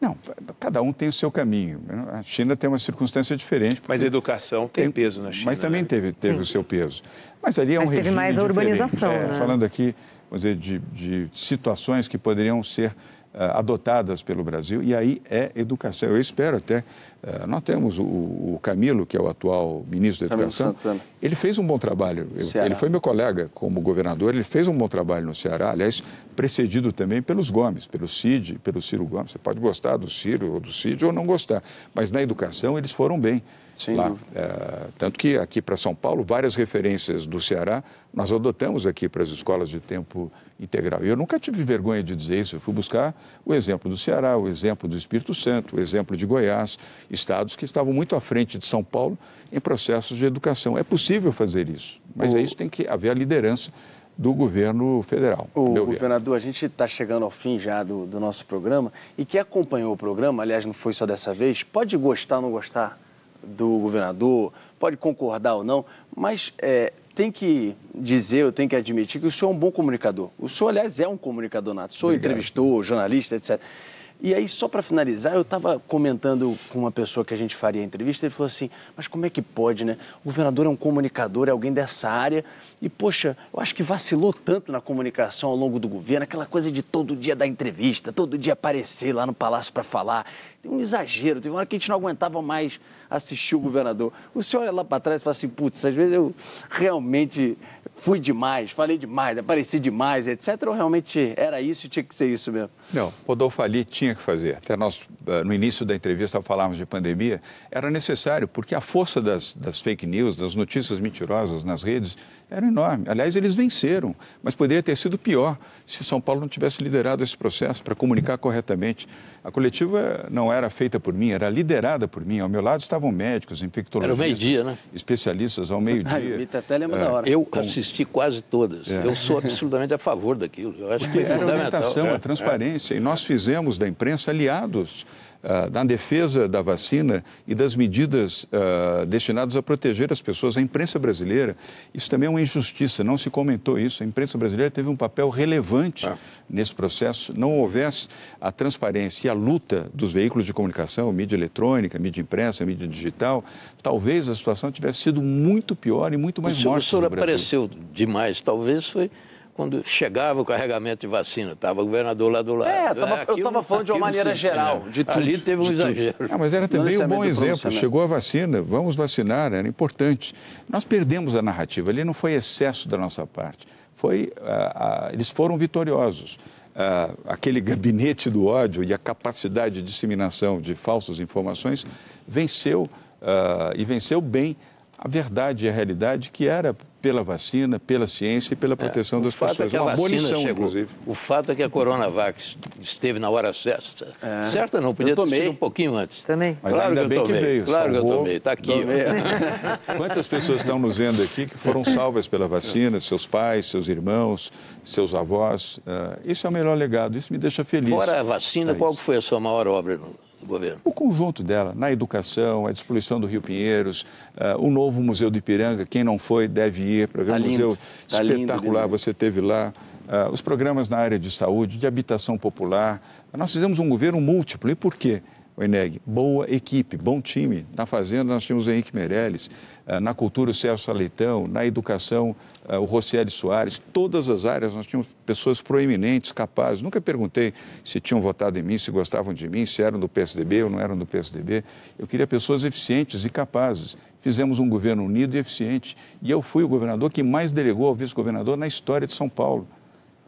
Speaker 6: Não, cada
Speaker 3: um tem o seu caminho. A China tem uma circunstância diferente. Mas educação tem, tem, peso na China. Mas também né? teve, teve o seu peso. Mas ali é mas um teve mais a urbanização. É. né? Falando aqui dizer, de, de situações que poderiam ser eh, adotadas pelo Brasil, e aí é educação. Eu espero até. Eh, nós temos o, o Camilo, que é o atual ministro da Educação. Ele fez um bom trabalho. Ele foi meu colega como governador, ele fez um bom trabalho no Ceará, aliás, precedido também pelos Gomes, pelo Cid, pelo Ciro Gomes. Você pode gostar do Ciro ou do Cid ou não gostar, mas na educação eles foram bem. Sem lá. É, tanto que aqui para São Paulo, várias referências do Ceará nós adotamos aqui para as escolas de tempo integral. E eu nunca tive vergonha de dizer isso. Eu fui buscar o exemplo do Ceará, o exemplo do Espírito Santo, o exemplo de Goiás, estados que estavam muito à frente de São Paulo em processos de educação. É possível fazer isso, mas o... isso tem que haver a liderança do governo federal. O governador,
Speaker 2: ver. a gente está chegando ao fim já do, do nosso programa e quem acompanhou o programa, aliás, não foi só dessa vez, pode gostar ou não gostar do governador, pode concordar ou não, mas é, tem que dizer, eu tenho que admitir que o senhor é um bom comunicador. O senhor, aliás, é um comunicador nato. O senhor Obrigado. entrevistou, jornalista, etc. E aí, só para finalizar, eu estava comentando com uma pessoa que a gente faria a entrevista, ele falou assim, mas como é que pode, né? O governador é um comunicador, é alguém dessa área, e, poxa, eu acho que vacilou tanto na comunicação ao longo do governo, aquela coisa de todo dia dar entrevista, todo dia aparecer lá no palácio para falar. Tem um exagero, tem uma hora que a gente não aguentava mais assistiu o governador. O senhor olha lá para trás e fala assim, putz, às vezes eu realmente fui demais, falei demais, apareci demais, etc. Ou realmente era isso e tinha que ser isso mesmo?
Speaker 3: Não, Rodolfo ali tinha que fazer. Até nós, eh, no início da entrevista, ao falarmos de pandemia, era necessário, porque a força das, das fake news, das notícias mentirosas nas redes, era enorme. Aliás, eles venceram, mas poderia ter sido pior se São Paulo não tivesse liderado esse processo para comunicar corretamente. A coletiva não era feita por mim, era liderada por mim. Ao meu lado estavam médicos, infectologistas, era meio -dia, né? especialistas ao meio-dia. até
Speaker 4: é da hora. Eu assisti
Speaker 3: quase todas. É. Eu sou
Speaker 4: absolutamente a favor daquilo.
Speaker 3: Eu acho que é era a orientação, a é. transparência. E nós fizemos da imprensa aliados ah, na defesa da vacina e das medidas uh, destinadas a proteger as pessoas. A imprensa brasileira, isso também é uma injustiça, não se comentou isso. A imprensa brasileira teve um papel relevante é. nesse processo. Não houvesse a transparência e a luta dos veículos de comunicação, mídia eletrônica, mídia impressa, mídia digital, talvez a situação tivesse sido muito pior e muito mais morta. O senhor apareceu
Speaker 4: demais, talvez foi quando chegava o carregamento de vacina, estava o governador lá do lado. É, tava, é, aquilo, eu estava falando de uma maneira sim, geral, é. de tudo. Ali teve um exagero. mas era também um bom exemplo. Chegou
Speaker 3: a vacina, vamos vacinar, era importante. Nós perdemos a narrativa, ali não foi excesso da nossa parte. Foi, ah, ah, eles foram vitoriosos. Ah, aquele gabinete do ódio e a capacidade de disseminação de falsas informações venceu ah, e venceu bem a verdade e a realidade que era pela vacina, pela ciência e pela é, proteção é, das pessoas. É uma abolição, chegou. inclusive.
Speaker 4: O fato é que a Coronavac esteve na hora certa. É. Certa não, podia tomei. ter sido um pouquinho antes. Também. Mas claro ainda que bem tomei. que veio. Claro salvou. que eu tomei, está aqui.
Speaker 3: Quantas pessoas estão nos vendo aqui que foram salvas pela vacina? Seus pais, seus irmãos, seus avós. Ah, isso é o melhor legado, isso me deixa feliz. Fora a vacina, qual foi a sua maior obra? o governo? O conjunto dela, na educação, a despoluição do Rio Pinheiros, uh, o novo Museu do Ipiranga, quem não foi deve ir para ver tá um lindo, museu tá espetacular, lindo, você teve lá. Uh, os programas na área de saúde, de habitação popular. Nós fizemos um governo múltiplo. E por quê? o Eneg. Boa equipe, bom time. Na Fazenda nós tínhamos o Henrique Meirelles, eh, na cultura o Celso Leitão, na educação eh, o Rocieli Soares, todas as áreas nós tínhamos pessoas proeminentes, capazes. Nunca perguntei se tinham votado em mim, se gostavam de mim, se eram do PSDB ou não eram do PSDB. Eu queria pessoas eficientes e capazes. Fizemos um governo unido e eficiente. E eu fui o governador que mais delegou ao vice-governador na história de São Paulo.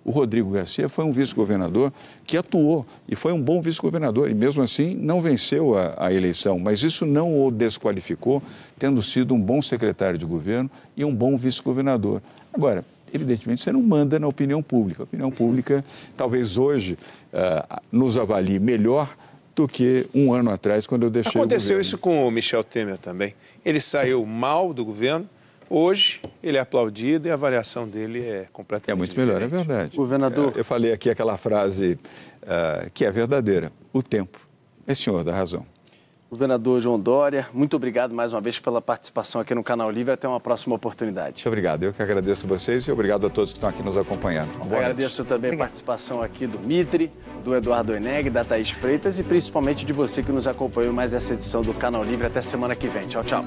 Speaker 3: O Rodrigo Garcia foi um vice-governador que atuou e foi um bom vice-governador e, mesmo assim, não venceu a, a, eleição, mas isso não o desqualificou, tendo sido um bom secretário de governo e um bom vice-governador. Agora, evidentemente, você não manda na opinião pública. A opinião pública, talvez hoje, uh, nos avalie melhor do que um ano atrás, quando eu deixei Aconteceu
Speaker 5: isso com o Michel Temer também. Ele saiu mal do governo Hoje, ele é aplaudido e a avaliação dele é completamente É
Speaker 3: muito diferente. melhor, é verdade. Governador. É, eu falei aqui aquela frase uh, que é verdadeira: o tempo é senhor da razão.
Speaker 2: Governador João Dória, muito obrigado mais uma vez pela participação aqui no Canal Livre. Até uma
Speaker 3: próxima oportunidade. Muito obrigado. Eu que agradeço vocês e obrigado a todos que estão aqui nos acompanhando. Boa agradeço
Speaker 2: noite. também a participação aqui do Mitre, do Eduardo
Speaker 3: Eneg, da Thaís Freitas e principalmente de você que nos
Speaker 2: acompanhou mais essa edição do Canal Livre. Até semana que vem. Tchau, tchau.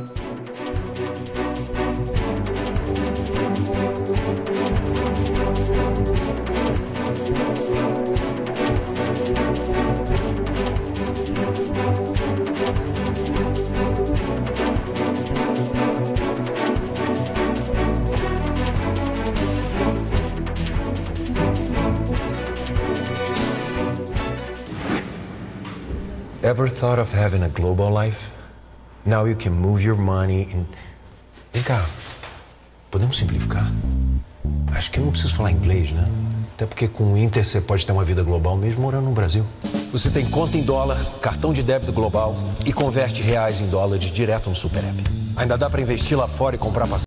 Speaker 6: ever thought of having a global life? Now you can move your money and... Vem cá,
Speaker 2: podemos simplificar? Acho que eu não preciso falar inglês, né? Até porque com o Inter você pode ter uma vida global mesmo morando no Brasil. Você tem conta em dólar, cartão de débito
Speaker 3: global e converte reais em dólares direto no Super App. Ainda dá para investir lá fora e comprar passagem.